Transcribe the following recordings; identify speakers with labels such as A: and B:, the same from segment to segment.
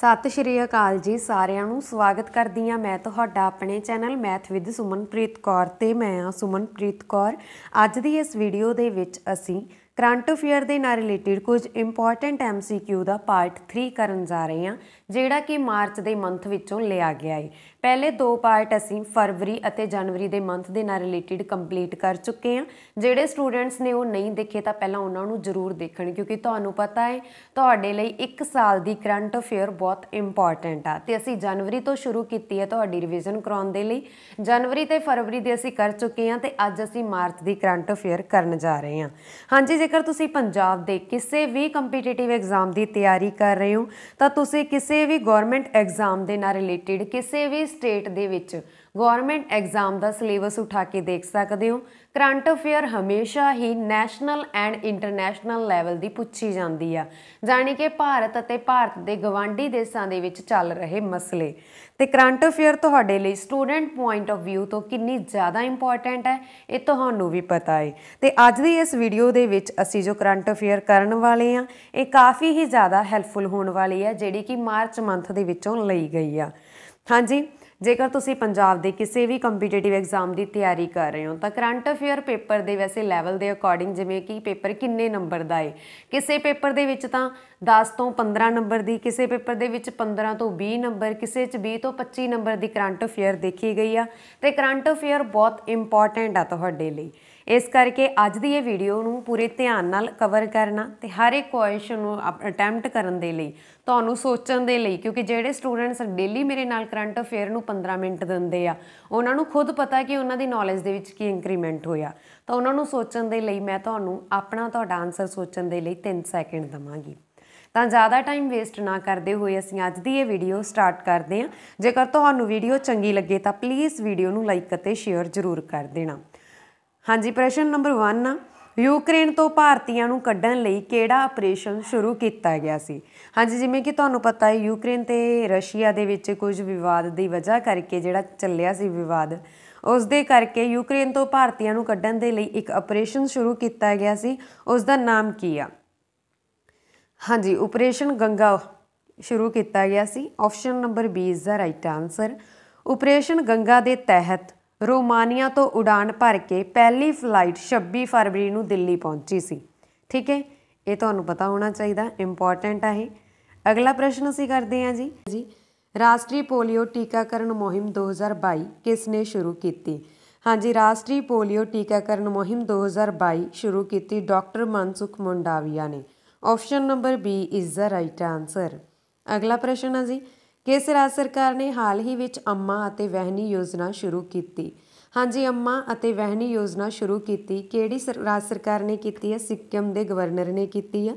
A: ਸਤਿ ਸ਼੍ਰੀ ਅਕਾਲ ਜੀ ਸਾਰਿਆਂ ਨੂੰ ਸਵਾਗਤ ਕਰਦੀ ਆ ਮੈਂ ਤੁਹਾਡਾ ਆਪਣੇ channel math with Sumanpreet Kaur ਤੇ ਮੈਂ ਆ ਸੁਮਨਪ੍ਰੀਤ ਕੌਰ ਅੱਜ ਦੀ ਇਸ ਵੀਡੀਓ ਦੇ ਵਿੱਚ ਅਸੀਂ ਕਰੰਟ ਅਫੇਅਰ ਦੇ ਨਾਲ ਰਿਲੇਟਡ ਕੁਝ ਇੰਪੋਰਟੈਂਟ ਐਮਸੀਕਿਊ ਦਾ ਪਾਰਟ 3 ਕਰਨ ਜਾ ਰਹੇ ਹਾਂ ਜਿਹੜਾ ਕਿ ਮਾਰਚ ਦੇ ਮੰਥ ਵਿੱਚੋਂ ਲਿਆ ਗਿਆ ਹੈ ਪਹਿਲੇ ਦੋ ਪਾਰਟ ਅਸੀਂ ਫਰਵਰੀ ਅਤੇ ਜਨਵਰੀ ਦੇ ਮੰਥ ਦੇ ਨਾਲ ਰਿਲੇਟਡ ਕੰਪਲੀਟ ਕਰ ਚੁੱਕੇ ਹਾਂ ਜਿਹੜੇ ਸਟੂਡੈਂਟਸ ਨੇ ਉਹ ਨਹੀਂ ਦੇਖੇ ਤਾਂ ਪਹਿਲਾਂ ਉਹਨਾਂ ਨੂੰ ਜ਼ਰੂਰ ਦੇਖਣ ਕਿਉਂਕਿ ਤੁਹਾਨੂੰ ਪਤਾ ਹੈ ਤੁਹਾਡੇ ਲਈ 1 ਸਾਲ ਦੀ ਕਰੰਟ ਅਫੇਅਰ ਬਹੁਤ ਇੰਪੋਰਟੈਂਟ ਆ ਤੇ ਅਸੀਂ ਜਨਵਰੀ ਤੋਂ ਸ਼ੁਰੂ ਕੀਤੀ ਹੈ ਤੁਹਾਡੀ ਰਿਵੀਜ਼ਨ ਕਰਾਉਣ ਦੇ ਲਈ ਜਨਵਰੀ ਤੇ ਫਰਵਰੀ ਦੇ ਅਸੀਂ ਕਰ ਚੁੱਕੇ ਹਾਂ ਤੇ ਅੱਜ ਅਸੀਂ ਮਾਰਚ ਦੀ ਕਰੰਟ ਅਫੇਅਰ ਕਰਨ ਜਾ ਰਹੇ ਹਾਂ ਹਾਂਜੀ ਜੇਕਰ ਤੁਸੀਂ ਪੰਜਾਬ ਦੇ ਕਿਸੇ ਵੀ ਕੰਪੀਟੀਟਿਵ ਐਗਜ਼ਾਮ ਦੀ ਤਿਆਰੀ ਕਰ ਰਹੇ ਹੋ ਤਾਂ ਤੁਸੀਂ ਕਿਸੇ ਵੀ ਗਵਰਨਮੈਂਟ ਐਗਜ਼ਾਮ ਦੇ ਨਾਲ ਰਿਲੇਟਡ ਕਿਸੇ ਵੀ ਸਟੇਟ ਦੇ ਵਿੱਚ ਗਵਰਨਮੈਂਟ ਐਗਜ਼ਾਮ ਦਾ ਸਿਲੇਬਸ ਉਠਾ ਕੇ ਦੇਖ ਸਕਦੇ ਹੋ ਕਰੰਟ ਅਫੇਅਰ ਹਮੇਸ਼ਾ ਹੀ ਨੈਸ਼ਨਲ ਐਂਡ ਇੰਟਰਨੈਸ਼ਨਲ ਲੈਵਲ ਦੀ ਪੁੱਛੀ ਜਾਂਦੀ ਆ ਜਾਨੀ ਕਿ ਭਾਰਤ ਅਤੇ ਭਾਰਤ ਦੇ ਗਵਾਂਢੀ ਦੇਸ਼ਾਂ ਦੇ ਵਿੱਚ ਚੱਲ ਰਹੇ ਮਸਲੇ ਤੇ ਕਰੰਟ ਅਫੇਅਰ ਤੁਹਾਡੇ ਲਈ ਸਟੂਡੈਂਟ ਪੁਆਇੰਟ ਆਫ View ਤੋਂ ਕਿੰਨੀ ਜ਼ਿਆਦਾ ਇੰਪੋਰਟੈਂਟ ਹੈ ਇਹ ਤੁਹਾਨੂੰ ਵੀ ਪਤਾ ਹੈ ਤੇ ਅੱਜ ਦੀ ਇਸ ਵੀਡੀਓ ਦੇ ਵਿੱਚ ਅਸੀਂ ਜੋ ਕਰੰਟ ਅਫੇਅਰ ਕਰਨ ਵਾਲੇ ਆ ਇਹ ਕਾਫੀ ਹੀ ਜ਼ਿਆਦਾ ਹੈਲਪਫੁਲ ਹੋਣ ਵਾਲੀ ਹੈ ਜਿਹੜੀ ਕਿ ਮਾਰਚ ਮੰਥ ਦੇ ਵਿੱਚੋਂ ਲਈ ਗਈ ਆ ਹਾਂਜੀ ਜੇਕਰ ਤੁਸੀਂ ਪੰਜਾਬ ਦੇ ਕਿਸੇ ਵੀ ਕੰਪੀਟੀਟਿਵ ਐਗਜ਼ਾਮ ਦੀ ਤਿਆਰੀ ਕਰ ਰਹੇ ਹੋ ਤਾਂ ਕਰੰਟ ਅਫੇਅਰ ਪੇਪਰ ਦੇ ਵੈਸੇ ਲੈਵਲ ਦੇ ਅਕੋਰਡਿੰਗ ਜਿਵੇਂ ਕਿ ਪੇਪਰ ਕਿੰਨੇ ਨੰਬਰ ਦਾ ਹੈ ਕਿਸੇ ਪੇਪਰ ਦੇ ਵਿੱਚ ਤਾਂ 10 ਤੋਂ 15 ਨੰਬਰ ਦੀ ਕਿਸੇ ਪੇਪਰ ਦੇ ਵਿੱਚ 15 ਤੋਂ 20 ਨੰਬਰ ਕਿਸੇ 'ਚ 20 ਤੋਂ 25 ਨੰਬਰ ਦੀ ਕਰੰਟ ਅਫੇਅਰ ਦੇਖੀ ਗਈ ਆ ਤੇ ਕਰੰਟ ਅਫੇਅਰ ਬਹੁਤ ਇੰਪੋਰਟੈਂਟ ਆ ਤੁਹਾਡੇ ਲਈ ਇਸ ਕਰਕੇ ਅੱਜ ਦੀ ਇਹ ਵੀਡੀਓ ਨੂੰ ਪੂਰੇ ਧਿਆਨ ਨਾਲ ਕਵਰ ਕਰਨਾ ਤੇ ਹਰ ਇੱਕ ਕੁਐਸਚਨ ਨੂੰ ਅਟੈਂਪਟ ਕਰਨ ਦੇ ਲਈ ਤੁਹਾਨੂੰ ਸੋਚਣ ਦੇ ਲਈ ਕਿਉਂਕਿ ਜਿਹੜੇ ਸਟੂਡੈਂਟਸ ਡੇਲੀ ਮੇਰੇ ਨਾਲ ਕਰੰਟ ਅਫੇਅਰ ਨੂੰ 15 ਮਿੰਟ ਦਿੰਦੇ ਆ ਉਹਨਾਂ ਨੂੰ ਖੁਦ ਪਤਾ ਕਿ ਉਹਨਾਂ ਦੀ ਨੌਲੇਜ ਦੇ ਵਿੱਚ ਕੀ ਇੰਕਰੀਮੈਂਟ ਹੋਇਆ ਤਾਂ ਉਹਨਾਂ ਨੂੰ ਸੋਚਣ ਦੇ ਲਈ ਮੈਂ ਤੁਹਾਨੂੰ ਆਪਣਾ ਤੁਹਾਡਾ ਆਨਸਰ ਸੋਚਣ ਦੇ ਲਈ 3 ਸੈਕਿੰਡ ਦਵਾਂਗੀ ਤਾਂ ਜ਼ਿਆਦਾ ਟਾਈਮ ਵੇਸਟ ਨਾ ਕਰਦੇ ਹੋਏ ਅਸੀਂ ਅੱਜ ਦੀ ਇਹ ਵੀਡੀਓ ਸਟਾਰਟ ਕਰਦੇ ਹਾਂ ਜੇਕਰ ਤੁਹਾਨੂੰ ਵੀਡੀਓ ਚੰਗੀ ਲੱਗੇ ਤਾਂ ਪਲੀਜ਼ ਵੀਡੀਓ ਨੂੰ ਲਾਈਕ ਅਤੇ ਸ਼ੇਅਰ ਜ਼ਰੂਰ ਕਰ ਦੇਣਾ ਹਾਂਜੀ ਪ੍ਰਸ਼ਨ ਨੰਬਰ 1 ਆ ਯੂਕਰੇਨ ਤੋਂ ਭਾਰਤੀਆਂ ਨੂੰ ਕੱਢਣ ਲਈ ਕਿਹੜਾ ਆਪਰੇਸ਼ਨ ਸ਼ੁਰੂ ਕੀਤਾ ਗਿਆ ਸੀ ਹਾਂਜੀ ਜਿਵੇਂ ਕਿ ਤੁਹਾਨੂੰ ਪਤਾ ਹੈ ਯੂਕਰੇਨ ਤੇ ਰਸ਼ੀਆ ਦੇ ਵਿੱਚ ਕੁਝ ਵਿਵਾਦ ਦੀ ਵਜ੍ਹਾ ਕਰਕੇ ਜਿਹੜਾ ਚੱਲਿਆ ਸੀ ਵਿਵਾਦ ਉਸ ਦੇ ਕਰਕੇ ਯੂਕਰੇਨ ਤੋਂ ਭਾਰਤੀਆਂ ਨੂੰ ਕੱਢਣ ਦੇ ਲਈ ਇੱਕ ਆਪਰੇਸ਼ਨ ਸ਼ੁਰੂ ਕੀਤਾ ਗਿਆ ਸੀ ਉਸ ਦਾ ਨਾਮ ਕੀ ਆ ਹਾਂਜੀ ਆਪਰੇਸ਼ਨ ਗੰਗਾ ਸ਼ੁਰੂ ਕੀਤਾ ਗਿਆ ਸੀ option number 20 the right answer operation Ganga ਦੇ ਤਹਿਤ ਰੋਮਾਨੀਆ ਤੋਂ ਉਡਾਨ ਭਰ ਕੇ ਪਹਿਲੀ ਫਲਾਈਟ 26 ਫਰਵਰੀ ਨੂੰ ਦਿੱਲੀ ਪਹੁੰਚੀ ਸੀ ਠੀਕ ਹੈ ਇਹ ਤੁਹਾਨੂੰ ਪਤਾ ਹੋਣਾ ਚਾਹੀਦਾ ਇੰਪੋਰਟੈਂਟ ਆ ਇਹ ਅਗਲਾ ਪ੍ਰਸ਼ਨ ਅਸੀਂ ਕਰਦੇ ਹਾਂ ਜੀ ਜੀ ਰਾਸ਼ਟਰੀ ਪੋਲੀਓ ਟੀਕਾਕਰਨ ਮੁਹਿੰਮ 2022 ਕਿਸ ਨੇ ਸ਼ੁਰੂ ਕੀਤੀ ਹਾਂਜੀ ਰਾਸ਼ਟਰੀ ਪੋਲੀਓ ਟੀਕਾਕਰਨ ਮੁਹਿੰਮ 2022 ਸ਼ੁਰੂ ਕੀਤੀ ਡਾਕਟਰ ਮਨਸੁਖ ਮੁੰਡਾਵੀਆ ਨੇ option number B is the right answer ਅਗਲਾ ਪ੍ਰਸ਼ਨ ਹੈ ਜੀ ਕਿਸ ਰਾਜ ਸਰਕਾਰ ਨੇ ਹਾਲ ਹੀ ਵਿੱਚ ਅੰਮਾ ਅਤੇ ਵਹਿਨੀ ਯੋਜਨਾ ਸ਼ੁਰੂ ਕੀਤੀ ਹਾਂਜੀ ਅੰਮਾ ਅਤੇ ਵਹਿਨੀ ਯੋਜਨਾ ਸ਼ੁਰੂ ਕੀਤੀ ਕਿਹੜੀ ਰਾਜ ਸਰਕਾਰ ਨੇ ਕੀਤੀ ਹੈ ਸਿੱਕਮ ਦੇ ਗਵਰਨਰ ਨੇ ਕੀਤੀ ਹੈ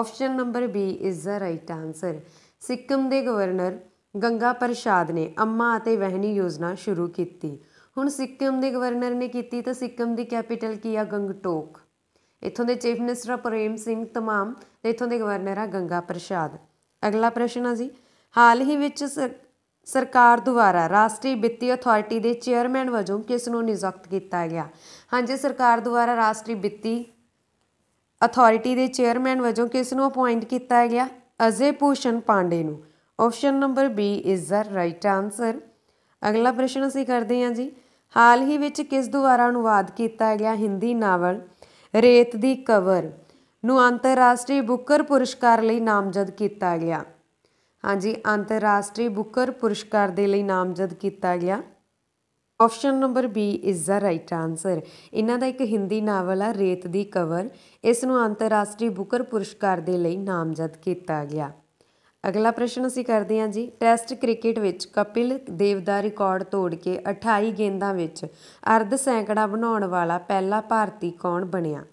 A: option number B is the right answer Sikkim ਦੇ ਗਵਰਨਰ ਗੰਗਾ ਪ੍ਰਸ਼ਾਦ ਨੇ ਅੰਮਾ ਅਤੇ ਵਹਿਨੀ ਯੋਜਨਾ ਸ਼ੁਰੂ ਕੀਤੀ ਹੁਣ ਸਿੱਕਮ ਦੇ ਗਵਰਨਰ ਨੇ ਕੀਤੀ ਤਾਂ ਸਿੱਕਮ ਦੀ ਕੈਪੀਟਲ ਕੀ ਆ ਗੰਗਟੋਕ ਇਥੋਂ ਦੇ ਚੀਫ ਮਿਨਿਸਟਰ ਪ੍ਰੇਮ ਸਿੰਘ ਤਮਾਮ ਤੇ ਇਥੋਂ ਦੇ ਗਵਰਨਰ ਆ ਗੰਗਾ ਪ੍ਰਸ਼ਾਦ ਅਗਲਾ ਪ੍ਰਸ਼ਨ ਆ ਜੀ ਹਾਲ ਹੀ ਵਿੱਚ ਸਰਕਾਰ ਦੁਆਰਾ ਰਾਸ਼ਟਰੀ ਵਿੱਤੀ ਅਥਾਰਟੀ ਦੇ ਚੇਅਰਮੈਨ ਵਜੋਂ ਕਿਸ ਨੂੰ ਨਿਯੁਕਤ ਕੀਤਾ ਗਿਆ ਹਾਂਜੀ ਸਰਕਾਰ ਦੁਆਰਾ ਰਾਸ਼ਟਰੀ ਵਿੱਤੀ ਅਥਾਰਟੀ ਦੇ ਚੇਅਰਮੈਨ ਵਜੋਂ ਕਿਸ ਨੂੰ ਅਪਾਇੰਟ ਕੀਤਾ ਗਿਆ ਅਜੇ ਭੂਸ਼ਣ ਪਾਂਡੇ ਨੂੰ option number B is the right answer ਅਗਲਾ ਪ੍ਰਸ਼ਨ ਅਸੀਂ ਕਰਦੇ ਹਾਂ ਜੀ ਹਾਲ ਹੀ ਵਿੱਚ ਕਿਸ ਦੁਆਰਾ ਅਨੁਵਾਦ ਕੀਤਾ ਗਿਆ ਹਿੰਦੀ ਨਾਵਲ ਰੇਤ ਦੀ ਕਵਰ ਨੂੰ ਅੰਤਰਰਾਸ਼ਟਰੀ ਬੁੱਕਰ ਪੁਰਸਕਾਰ ਲਈ ਨਾਮਜ਼ਦ ਕੀਤਾ ਗਿਆ ਹਾਂਜੀ ਅੰਤਰਰਾਸ਼ਟਰੀ ਬੁੱਕਰ ਪੁਰਸਕਾਰ ਦੇ ਲਈ ਨਾਮਜ਼ਦ ਕੀਤਾ ਗਿਆ option number B is the right answer ਇਹਨਾਂ ਦਾ ਇੱਕ ਹਿੰਦੀ ਨਾਵਲ ਆ ਰੇਤ ਦੀ ਕਵਰ ਇਸ ਨੂੰ ਅੰਤਰਰਾਸ਼ਟਰੀ ਬੁੱਕਰ ਪੁਰਸਕਾਰ ਦੇ ਲਈ ਨਾਮਜ਼ਦ ਕੀਤਾ ਗਿਆ ਅਗਲਾ ਪ੍ਰਸ਼ਨ ਅਸੀਂ ਕਰਦੇ ਹਾਂ ਜੀ ਟੈਸਟ ਕ੍ਰਿਕਟ ਵਿੱਚ ਕਪਿਲ ਦੇਵ ਦਾ ਰਿਕਾਰਡ ਤੋੜ ਕੇ 28 ਗੇਂਦਾਂ ਵਿੱਚ ਅਰਧ ਸੈਂਕੜਾ ਬਣਾਉਣ ਵਾਲਾ ਪਹਿਲਾ ਭਾਰਤੀ ਕੌਣ ਬਣਿਆ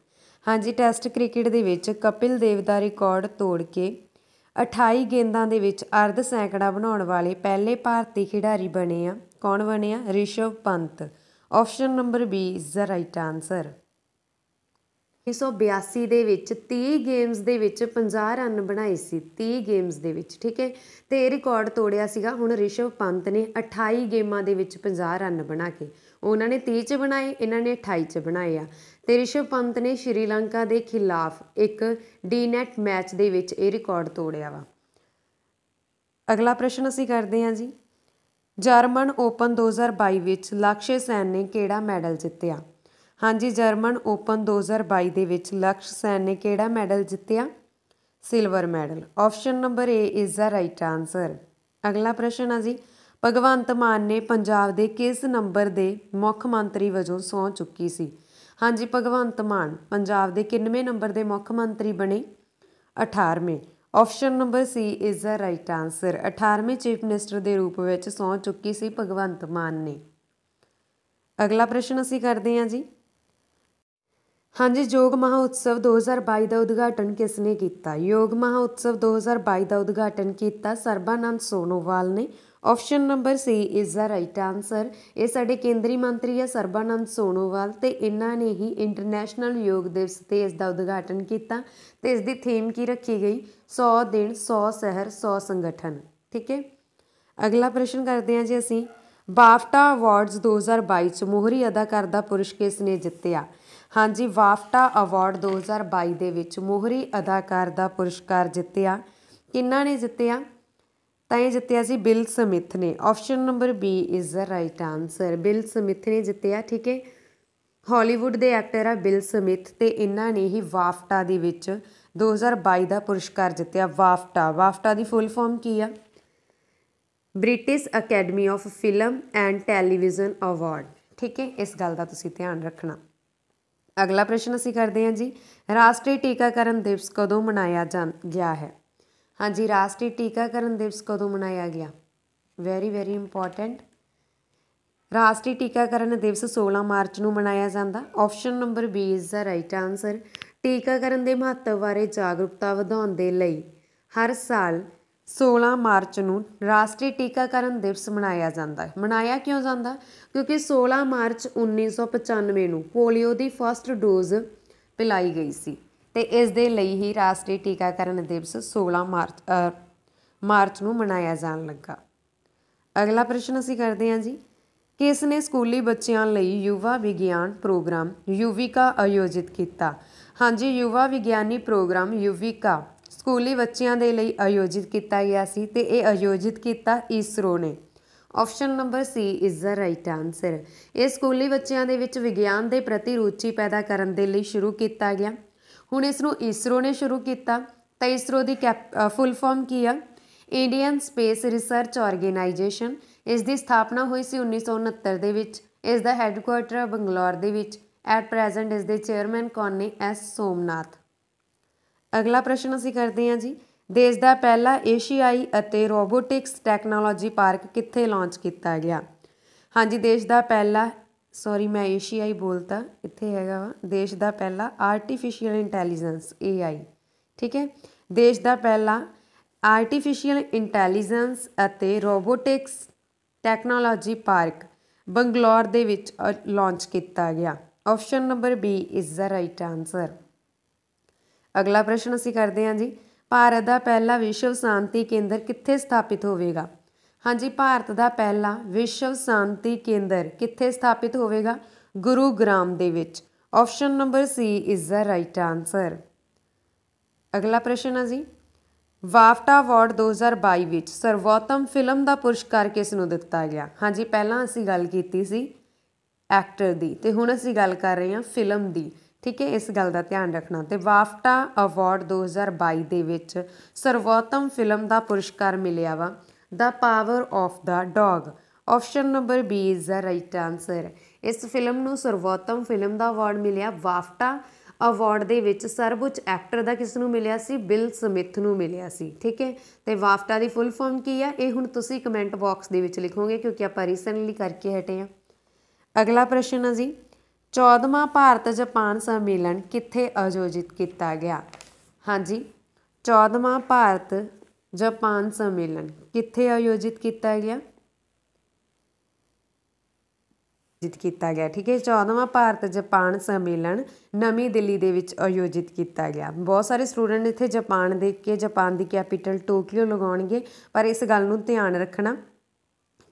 A: ਹਾਂਜੀ ਟੈਸਟ ਕ੍ਰਿਕਟ ਦੇ ਵਿੱਚ ਕਪਿਲ ਦੇਵ ਦਾ ਰਿਕਾਰਡ ਤੋੜ ਕੇ 28 ਗੇਂਦਾਂ ਦੇ ਵਿੱਚ ਅਰਧ ਸੈਂਕੜਾ ਬਣਾਉਣ ਵਾਲੇ ਪਹਿਲੇ ਭਾਰਤੀ ਖਿਡਾਰੀ ਬਣੇ ਆ ਕੌਣ ਬਣੇ ਆ Rishabh Pant option number B is the right answer 1982 ਦੇ ਵਿੱਚ 30 ਗੇਮਸ ਦੇ ਵਿੱਚ 50 ਰਨ ਬਣਾਏ ਸੀ 30 ਗੇਮਸ ਦੇ ਵਿੱਚ ਠੀਕ ਹੈ ਤੇ ਇਹ ਰਿਕਾਰਡ ਤੋੜਿਆ ਸੀਗਾ ਹੁਣ ਰਿਸ਼ਵ ਪੰਤ ਨੇ 28 ਗੇਮਾਂ ਦੇ ਵਿੱਚ 50 ਰਨ ਬਣਾ ਕੇ ਉਹਨਾਂ ਨੇ 30 ਚ ਬਣਾਏ ਇਹਨਾਂ ਨੇ 28 ਚ ਬਣਾਏ ਆ ਤੇ ਰਿਸ਼ਵ ਪੰਤ ਨੇ ਸ਼੍ਰੀਲੰਕਾ ਦੇ ਖਿਲਾਫ ਇੱਕ ਡੀ-ਨੈਟ ਮੈਚ ਦੇ ਵਿੱਚ ਇਹ ਰਿਕਾਰਡ ਤੋੜਿਆ ਵਾ ਅਗਲਾ ਪ੍ਰਸ਼ਨ ਅਸੀਂ ਕਰਦੇ ਹਾਂ ਜੀ ਜਰਮਨ ਓਪਨ 2022 ਵਿੱਚ ਲਕਸ਼ਯ ਸੈਨ ਨੇ ਕਿਹੜਾ ਮੈਡਲ ਜਿੱਤਿਆ ਹਾਂਜੀ ਜਰਮਨ ਓਪਨ 2022 ਦੇ ਵਿੱਚ ਲਕਸ਼ ਸੈਨ ਨੇ ਕਿਹੜਾ ਮੈਡਲ ਜਿੱਤਿਆ silver medal option number A is the right answer ਅਗਲਾ ਪ੍ਰਸ਼ਨ ਆ ਜੀ ਭਗਵੰਤ ਮਾਨ ਨੇ ਪੰਜਾਬ ਦੇ ਕਿਸ ਨੰਬਰ ਦੇ ਮੁੱਖ ਮੰਤਰੀ ਵਜੋਂ ਸੌਂ ਚੁੱਕੀ ਸੀ ਹਾਂਜੀ ਭਗਵੰਤ ਮਾਨ ਪੰਜਾਬ ਦੇ 91 ਨੰਬਰ ਦੇ ਮੁੱਖ ਮੰਤਰੀ ਬਣੇ 18ਵੇਂ option number C is the right answer 18ਵੇਂ ਚੀਫ ਮਿਨਿਸਟਰ ਦੇ ਰੂਪ ਵਿੱਚ ਸੌਂ ਚੁੱਕੀ ਸੀ ਭਗਵੰਤ ਮਾਨ ਨੇ ਅਗਲਾ ਪ੍ਰਸ਼ਨ ਅਸੀਂ ਕਰਦੇ ਹਾਂ ਜੀ ਹਾਂਜੀ ਯੋਗ ਮਹਾਉਤਸਵ 2022 ਦਾ ਉਦਘਾਟਨ ਕਿਸ ਨੇ ਕੀਤਾ ਯੋਗ ਮਹਾਉਤਸਵ 2022 ਦਾ ਉਦਘਾਟਨ ਕੀਤਾ ਸਰਬਾਨੰਦ ਸੋਨੋਵਾਲ ਨੇ option number C is the right answer ਇਹ ਸਾਡੇ ਕੇਂਦਰੀ ਮੰਤਰੀ ਆ ਸਰਬਾਨੰਦ ਸੋਨੋਵਾਲ ਤੇ ਇਹਨਾਂ ਨੇ ਹੀ ਇੰਟਰਨੈਸ਼ਨਲ ਯੋਗ ਦਿਵਸ ਤੇ ਇਸ ਦਾ ਉਦਘਾਟਨ ਕੀਤਾ ਤੇ ਇਸ ਦੀ ਥੀਮ ਕੀ ਰੱਖੀ ਗਈ 100 ਦਿਨ 100 ਸ਼ਹਿਰ 100 ਸੰਗਠਨ ਠੀਕ ਹੈ ਅਗਲਾ ਪ੍ਰਸ਼ਨ ਕਰਦੇ ਹਾਂ ਜੀ ਅਸੀਂ ਬਾਫਟਾ ਅਵਾਰਡਸ 2022 ਚ ਮੋਹਰੀ ਅਦਾਕਾਰ ਦਾ ਪੁਰਸ਼ ਕਿਸ ਨੇ ਜਿੱਤਿਆ ਹਾਂਜੀ ਵਾਫਟਾ ਅਵਾਰਡ 2022 ਦੇ ਵਿੱਚ ਮੋਹਰੀ ਅਦਾਕਾਰ ਦਾ ਪੁਰਸਕਾਰ ਜਿੱਤਿਆ ਕਿੰਨਾ ਨੇ ਜਿੱਤਿਆ ਤਾਂ ਇਹ ਜਿੱਤਿਆ ਸੀ ਬਿਲ ਸਮਿਥ ਨੇ option number B is the right answer Bill Smith ਨੇ ਜਿੱਤਿਆ ਠੀਕ ਹੈ ਹਾਲੀਵੁੱਡ ਦੇ ਐਕਟਰ ਆ ਬਿਲ ਸਮਿਥ ਤੇ ਇਹਨਾਂ ਨੇ ਹੀ ਵਾਫਟਾ ਦੇ ਵਿੱਚ 2022 ਦਾ ਪੁਰਸਕਾਰ ਜਿੱਤਿਆ ਵਾਫਟਾ ਵਾਫਟਾ ਦੀ ਫੁੱਲ ਫਾਰਮ ਕੀ ਆ British Academy of Film and Television Award ਠੀਕ ਹੈ ਇਸ ਗੱਲ ਦਾ ਤੁਸੀਂ ਧਿਆਨ ਰੱਖਣਾ ਅਗਲਾ ਪ੍ਰਸ਼ਨ ਅਸੀਂ ਕਰਦੇ ਹਾਂ ਜੀ ਰਾਸ਼ਟਰੀ ਟੀਕਾਕਰਨ ਦਿਵਸ ਕਦੋਂ ਮਨਾਇਆ ਗਿਆ ਹੈ ਹਾਂਜੀ ਰਾਸ਼ਟਰੀ ਟੀਕਾਕਰਨ ਦਿਵਸ ਕਦੋਂ ਮਨਾਇਆ ਗਿਆ ਵੈਰੀ ਵੈਰੀ ਇੰਪੋਰਟੈਂਟ ਰਾਸ਼ਟਰੀ ਟੀਕਾਕਰਨ ਦਿਵਸ 16 ਮਾਰਚ ਨੂੰ ਮਨਾਇਆ ਜਾਂਦਾ option number B is the right answer ਟੀਕਾਕਰਨ ਦੇ ਮਹੱਤਵ ਬਾਰੇ ਜਾਗਰੂਕਤਾ ਵਧਾਉਣ ਦੇ ਲਈ ਹਰ ਸਾਲ 16 ਮਾਰਚ ਨੂੰ ਰਾਸ਼ਟਰੀ ਟੀਕਾਕਰਨ ਦਿਵਸ ਮਨਾਇਆ ਜਾਂਦਾ ਹੈ ਮਨਾਇਆ ਕਿਉਂ ਜਾਂਦਾ ਕਿਉਂਕਿ 16 ਮਾਰਚ 1995 ਨੂੰ ਪੋਲੀਓ ਦੀ ਫਰਸਟ ਡੋਜ਼ ਪਿਲਾਈ ਗਈ ਸੀ ਤੇ ਇਸ ਦੇ ਲਈ ਹੀ ਰਾਸ਼ਟਰੀ ਟੀਕਾਕਰਨ ਦਿਵਸ 16 ਮਾਰਚ ਮਾਰਚ ਨੂੰ ਮਨਾਇਆ ਜਾਣ ਲੱਗਾ ਅਗਲਾ ਪ੍ਰਸ਼ਨ ਅਸੀਂ ਕਰਦੇ ਹਾਂ ਜੀ ਕਿਸ ਨੇ ਸਕੂਲੀ ਬੱਚਿਆਂ ਲਈ ਯੁਵਾ ਵਿਗਿਆਨ ਪ੍ਰੋਗਰਾਮ ਯੁਵਿਕਾ ਆਯੋਜਿਤ ਕੀਤਾ ਹਾਂਜੀ ਯੁਵਾ ਵਿਗਿਆਨੀ ਪ੍ਰੋਗਰਾਮ ਯੁਵਿਕਾ ਸਕੂਲੀ ਬੱਚਿਆਂ ਦੇ ਲਈ ਆਯੋਜਿਤ ਕੀਤਾ ਗਿਆ ਸੀ ਤੇ ਇਹ ਆਯੋਜਿਤ ਕੀਤਾ ਇਸਰੋ ਨੇ option number C is the right answer ਇਹ ਸਕੂਲੀ ਬੱਚਿਆਂ ਦੇ ਵਿੱਚ ਵਿਗਿਆਨ ਦੇ ਪ੍ਰਤੀ ਰੁਚੀ ਪੈਦਾ ਕਰਨ ਦੇ ਲਈ ਸ਼ੁਰੂ ਕੀਤਾ ਗਿਆ ਹੁਣ ਇਸ ਨੂੰ ਇਸਰੋ ਨੇ ਸ਼ੁਰੂ ਕੀਤਾ ਤਾਂ ਇਸਰੋ ਦੀ ਫੁੱਲ ਫਾਰਮ ਕੀ ਆ ਇੰਡੀਅਨ ਸਪੇਸ ਰਿਸਰਚ ਆਰਗੇਨਾਈਜੇਸ਼ਨ ਇਸ ਦੀ ਸਥਾਪਨਾ ਹੋਈ ਸੀ 1969 ਦੇ ਵਿੱਚ ਇਸ ਦਾ ਹੈੱਡਕੁਆਰਟਰ ਬੰਗਲੌਰ ਦੇ ਵਿੱਚ ਐਟ ਪ੍ਰੈਜ਼ੈਂਟ ਇਸ ਦੇ ਚੇਅਰਮੈਨ ਕੌਣ ਨੇ ਐਸ ਸੋਮਨਾਥ ਅਗਲਾ ਪ੍ਰਸ਼ਨ ਅਸੀਂ ਕਰਦੇ ਹਾਂ ਜੀ ਦੇਸ਼ ਦਾ ਪਹਿਲਾ ਏਸ਼ੀਆਈ ਅਤੇ ਰੋਬੋਟਿਕਸ ਟੈਕਨੋਲੋਜੀ ਪਾਰਕ ਕਿੱਥੇ ਲਾਂਚ ਕੀਤਾ ਗਿਆ ਹਾਂਜੀ ਦੇਸ਼ ਦਾ ਪਹਿਲਾ ਸੌਰੀ ਮੈਂ ਏਸ਼ੀਆਈ ਬੋਲਤਾ ਇੱਥੇ ਹੈਗਾ ਵਾ ਦੇਸ਼ ਦਾ ਪਹਿਲਾ ਆਰਟੀਫੀਸ਼ੀਅਲ ਇੰਟੈਲੀਜੈਂਸ ਏਆਈ ਠੀਕ ਹੈ ਦੇਸ਼ ਦਾ ਪਹਿਲਾ ਆਰਟੀਫੀਸ਼ੀਅਲ ਇੰਟੈਲੀਜੈਂਸ ਅਤੇ ਰੋਬੋਟਿਕਸ ਟੈਕਨੋਲੋਜੀ ਪਾਰਕ ਬੰਗਲੌਰ ਦੇ ਵਿੱਚ ਲਾਂਚ ਕੀਤਾ ਗਿਆ option number B is the right answer ਅਗਲਾ ਪ੍ਰਸ਼ਨ ਅਸੀਂ ਕਰਦੇ ਹਾਂ ਜੀ ਭਾਰਤ ਦਾ ਪਹਿਲਾ ਵਿਸ਼ਵ ਸ਼ਾਂਤੀ ਕੇਂਦਰ ਕਿੱਥੇ ਸਥਾਪਿਤ ਹੋਵੇਗਾ ਹਾਂਜੀ ਭਾਰਤ ਦਾ ਪਹਿਲਾ ਵਿਸ਼ਵ ਸ਼ਾਂਤੀ ਕੇਂਦਰ ਕਿੱਥੇ ਸਥਾਪਿਤ ਹੋਵੇਗਾ ਗੁਰੂਗ੍ਰਾਮ ਦੇ ਵਿੱਚ option number C is the right answer ਅਗਲਾ ਪ੍ਰਸ਼ਨ ਹੈ ਜੀ ਵਾਫਟਾ ਅਵਾਰਡ 2022 ਵਿੱਚ ਸਰਵੋਤਮ ਫਿਲਮ ਦਾ ਪੁਰਸਕਾਰ ਕਿਸ ਨੂੰ ਦਿੱਤਾ ਗਿਆ ਹਾਂਜੀ ਪਹਿਲਾਂ ਅਸੀਂ ਗੱਲ ਕੀਤੀ ਸੀ ਐਕਟਰ ਦੀ ਤੇ ਹੁਣ ਅਸੀਂ ਗੱਲ ਕਰ ਰਹੇ ਹਾਂ ਫਿਲਮ ਦੀ ਠੀਕ ਹੈ ਇਸ ਗੱਲ ਦਾ ਧਿਆਨ ਰੱਖਣਾ ਤੇ ਵਾਫਟਾ ਅਵਾਰਡ 2022 ਦੇ ਵਿੱਚ ਸਰਵੋਤਮ ਫਿਲਮ ਦਾ ਪੁਰਸਕਾਰ ਮਿਲਿਆ ਵਾ the power of the dog option number B is the right answer ਇਸ ਫਿਲਮ ਨੂੰ ਸਰਵੋਤਮ ਫਿਲਮ ਦਾ ਅਵਾਰਡ ਮਿਲਿਆ ਵਾਫਟਾ ਅਵਾਰਡ ਦੇ ਵਿੱਚ ਸਰਵਉੱਚ ਐਕਟਰ ਦਾ ਕਿਸ ਨੂੰ ਮਿਲਿਆ ਸੀ ਬਿਲ ਸਮਿਥ ਨੂੰ ਮਿਲਿਆ ਸੀ ਠੀਕ ਹੈ ਤੇ ਵਾਫਟਾ ਦੀ ਫੁੱਲ ਫਾਰਮ ਕੀ ਹੈ ਇਹ ਹੁਣ ਤੁਸੀਂ ਕਮੈਂਟ ਬਾਕਸ ਦੇ ਵਿੱਚ ਲਿਖੋਗੇ ਕਿਉਂਕਿ ਆਪਾਂ ਰੀਸੈਂਟਲੀ ਕਰਕੇ ਹਟੇ ਆ ਅਗਲਾ ਪ੍ਰਸ਼ਨ ਹੈ ਜੀ 14ਵਾਂ ਭਾਰਤ ਜਾਪਾਨ ਸੰਮੇਲਨ ਕਿੱਥੇ ਆਯੋਜਿਤ ਕੀਤਾ ਗਿਆ ਹਾਂਜੀ 14ਵਾਂ ਭਾਰਤ ਜਾਪਾਨ ਸੰਮੇਲਨ ਕਿੱਥੇ ਆਯੋਜਿਤ ਕੀਤਾ ਗਿਆ ਆਯੋਜਿਤ ਕੀਤਾ ਗਿਆ ਠੀਕ ਹੈ 14ਵਾਂ ਭਾਰਤ ਜਾਪਾਨ ਸੰਮੇਲਨ ਨਵੀਂ ਦਿੱਲੀ ਦੇ ਵਿੱਚ ਆਯੋਜਿਤ ਕੀਤਾ ਗਿਆ ਬਹੁਤ ਸਾਰੇ ਸਟੂਡੈਂਟ ਇੱਥੇ ਜਾਪਾਨ ਦੇ ਕੇ ਜਾਪਾਨ ਦੀ ਕੈਪੀਟਲ ਟੋਕੀਓ ਲਗਾਉਣਗੇ ਪਰ ਇਸ ਗੱਲ ਨੂੰ ਧਿਆਨ ਰੱਖਣਾ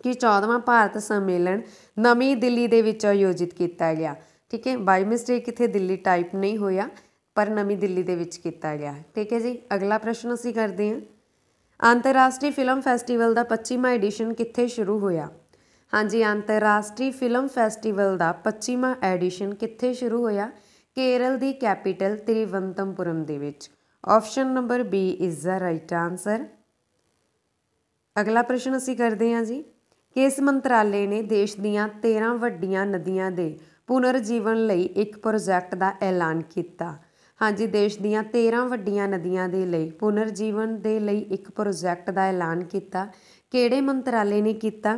A: ਕਿ 14ਵਾਂ ਭਾਰਤ ਸੰਮੇਲਨ ਨਵੀਂ ਦਿੱਲੀ ਦੇ ਵਿੱਚ ਆਯੋਜਿਤ ਕੀਤਾ ਗਿਆ ਠੀਕ ਹੈ ਬਾਈ ਮਿਸਟੇਕ ਇੱਥੇ ਦਿੱਲੀ ਟਾਈਪ ਨਹੀਂ ਹੋਇਆ ਪਰ ਨਵੀਂ ਦਿੱਲੀ ਦੇ ਵਿੱਚ ਕੀਤਾ ਗਿਆ ਠੀਕ ਹੈ ਜੀ ਅਗਲਾ ਪ੍ਰਸ਼ਨ ਅਸੀਂ ਕਰਦੇ ਹਾਂ ਅੰਤਰਰਾਸ਼ਟਰੀ ਫਿਲਮ ਫੈਸਟੀਵਲ ਦਾ 25ਵਾਂ ਐਡੀਸ਼ਨ ਕਿੱਥੇ ਸ਼ੁਰੂ ਹੋਇਆ ਹਾਂਜੀ ਅੰਤਰਰਾਸ਼ਟਰੀ ਫਿਲਮ ਫੈਸਟੀਵਲ ਦਾ 25ਵਾਂ ਐਡੀਸ਼ਨ ਕਿੱਥੇ ਸ਼ੁਰੂ ਹੋਇਆ ਕੇਰਲ ਦੀ ਕੈਪੀਟਲ ਤ੍ਰਿਵੰਤਮਪੁਰਮ ਦੇ ਵਿੱਚ option number B is the right answer ਅਗਲਾ ਪ੍ਰਸ਼ਨ ਅਸੀਂ ਕਰਦੇ ਹਾਂ ਜੀ ਕਿਸ ਮੰਤਰਾਲੇ ਨੇ ਦੇਸ਼ ਦੀਆਂ 13 ਵੱਡੀਆਂ ਨਦੀਆਂ ਦੇ ਪੁਨਰਜੀਵਨ ਲਈ ਇੱਕ ਪ੍ਰੋਜੈਕਟ ਦਾ ਐਲਾਨ ਕੀਤਾ ਹਾਂਜੀ ਦੇਸ਼ ਦੀਆਂ 13 ਵੱਡੀਆਂ ਨਦੀਆਂ ਦੇ ਲਈ ਪੁਨਰ ਜੀਵਨ ਦੇ ਲਈ ਇੱਕ ਪ੍ਰੋਜੈਕਟ ਦਾ ਐਲਾਨ ਕੀਤਾ ਕਿਹੜੇ ਮੰਤਰਾਲੇ ਨੇ ਕੀਤਾ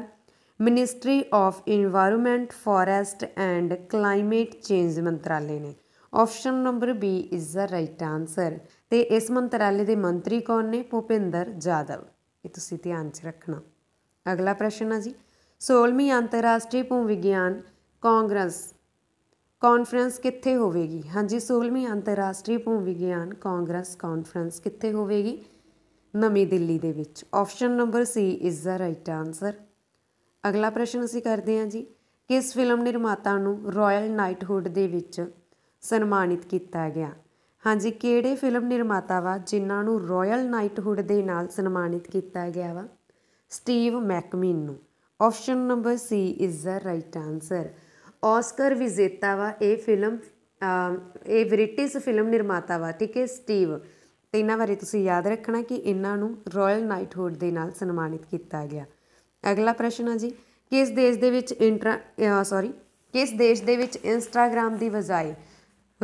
A: ministry of environment forest and climate change ਮੰਤਰਾਲੇ ਨੇ option number B is the right answer ਤੇ ਇਸ ਮੰਤਰਾਲੇ ਦੇ ਮੰਤਰੀ ਕੌਣ ਨੇ ਭੁਪਿੰਦਰ ਜਾਦਵ ਇਹ ਤੁਸੀਂ ਧਿਆਨ 'ਚ ਰੱਖਣਾ ਅਗਲਾ ਪ੍ਰਸ਼ਨ ਹੈ ਜੀ 16ਵੀਂ ਅੰਤਰਰਾਸ਼ਟਰੀ ਭੂ ਵਿਗਿਆਨ ਕਾਂਗਰਸ ਕਾਨਫਰੰਸ ਕਿੱਥੇ ਹੋਵੇਗੀ ਹਾਂਜੀ 16ਵੀਂ ਅੰਤਰਰਾਸ਼ਟਰੀ ਭੂਮੀ ਵਿਗਿਆਨ ਕਾਂਗਰਸ ਕਾਨਫਰੰਸ ਕਿੱਥੇ ਹੋਵੇਗੀ ਨਵੀਂ ਦਿੱਲੀ ਦੇ ਵਿੱਚ option number C is the right answer ਅਗਲਾ ਪ੍ਰਸ਼ਨ ਅਸੀਂ ਕਰਦੇ ਹਾਂ ਜੀ ਕਿਸ ਫਿਲਮ ਨਿਰਮਾਤਾ ਨੂੰ ਰਾਇਲ ਨਾਈਟਹੁੱਡ ਦੇ ਵਿੱਚ ਸਨਮਾਨਿਤ ਕੀਤਾ ਗਿਆ ਹਾਂਜੀ ਕਿਹੜੇ ਫਿਲਮ ਨਿਰਮਾਤਾ ਵਾ ਜਿਨ੍ਹਾਂ ਨੂੰ ਰਾਇਲ ਨਾਈਟਹੁੱਡ ਦੇ ਨਾਲ ਸਨਮਾਨਿਤ ਕੀਤਾ ਗਿਆ ਵਾ ਸਟੀਵ ਮੈਕਮਿਨ ਨੂੰ option number C is the right answer Oscar ਵਿਜੇਤਾ ਵਾ ਇਹ ਫਿਲਮ ਇਹ ਬ੍ਰਿਟਿਸ਼ ਫਿਲਮ ਨਿਰਮਾਤਾ ਵਾ ਠੀਕ ਹੈ ਸਟੀਵ ਤੇ ਇਹਨਾਂ ਬਾਰੇ ਤੁਸੀਂ ਯਾਦ ਰੱਖਣਾ ਕਿ ਇਹਨਾਂ ਨੂੰ ਰਾਇਲ ਨਾਈਟਹੁੱਡ ਦੇ ਨਾਲ ਸਨਮਾਨਿਤ ਕੀਤਾ ਗਿਆ ਅਗਲਾ ਪ੍ਰਸ਼ਨ ਹੈ ਜੀ ਕਿਸ ਦੇਸ਼ ਦੇ ਵਿੱਚ ਇੰਟਰਾ ਸੌਰੀ ਕਿਸ ਦੇਸ਼ ਦੇ ਵਿੱਚ ਇੰਸਟਾਗ੍ਰam ਦੀ ਵਜਾਏ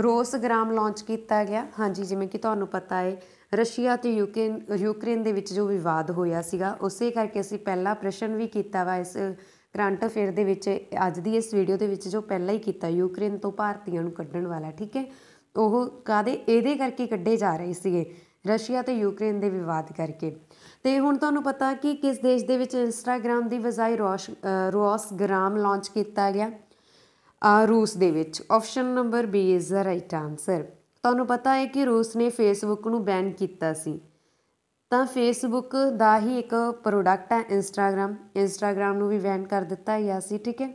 A: ਰੋਸਗ੍ਰਾਮ ਲਾਂਚ ਕੀਤਾ ਗਿਆ ਹਾਂਜੀ ਜਿਵੇਂ ਕਿ ਤੁਹਾਨੂੰ ਪਤਾ ਹੈ ਰਸ਼ੀਆ ਤੇ ਯੂਕਰੇਨ ਯੂਕਰੇਨ ਦੇ ਵਿੱਚ ਜੋ ਵਿਵਾਦ ਹੋਇਆ ਸੀਗਾ ਉਸੇ ਕਰਕੇ ਅਸੀਂ ਪਹਿਲਾ ਪ੍ਰਸ਼ਨ ਵੀ ਕੀਤਾ ਵਾ ਇਸ ਕਰੰਟ ਅਫੇਅਰ ਦੇ ਵਿੱਚ ਅੱਜ ਦੀ ਇਸ ਵੀਡੀਓ ਦੇ ਵਿੱਚ ਜੋ ਪਹਿਲਾਂ ਹੀ ਕੀਤਾ ਯੂਕਰੇਨ ਤੋਂ ਭਾਰਤੀਆਂ ਨੂੰ ਕੱਢਣ ਵਾਲਾ ਠੀਕ ਹੈ ਉਹ ਕਾਦੇ ਇਹਦੇ ਕਰਕੇ ਕੱਢੇ ਜਾ ਰਹੇ ਸੀਗੇ ਰਸ਼ੀਆ ਤੇ ਯੂਕਰੇਨ ਦੇ ਵਿਵਾਦ ਕਰਕੇ ਤੇ ਹੁਣ ਤੁਹਾਨੂੰ ਪਤਾ ਕਿ ਕਿਸ ਦੇਸ਼ ਦੇ ਵਿੱਚ ਇੰਸਟਾਗ੍ਰam ਦੀ ਵਜ਼ਾਇ ਰੋਸ਼ ਰੋਸਗ੍ਰਾਮ ਲਾਂਚ ਕੀਤਾ ਗਿਆ ਆ ਰੂਸ ਦੇ ਵਿੱਚ option number B is the right answer ਤੁਹਾਨੂੰ ਪਤਾ ਹੈ ਕਿ ਰੂਸ ਨੇ ਫੇਸਬੁੱਕ ਨੂੰ ਬੈਨ ਕੀਤਾ ਸੀ ਤਾਂ ਫੇਸਬੁੱਕ ਦਾ ਹੀ ਇੱਕ ਪ੍ਰੋਡਕਟ ਹੈ ਇੰਸਟਾਗ੍ਰam ਇੰਸਟਾਗ੍ਰam ਨੂੰ ਵੀ ਬੈਨ ਕਰ ਦਿੱਤਾ ਗਿਆ ਸੀ ਠੀਕ ਹੈ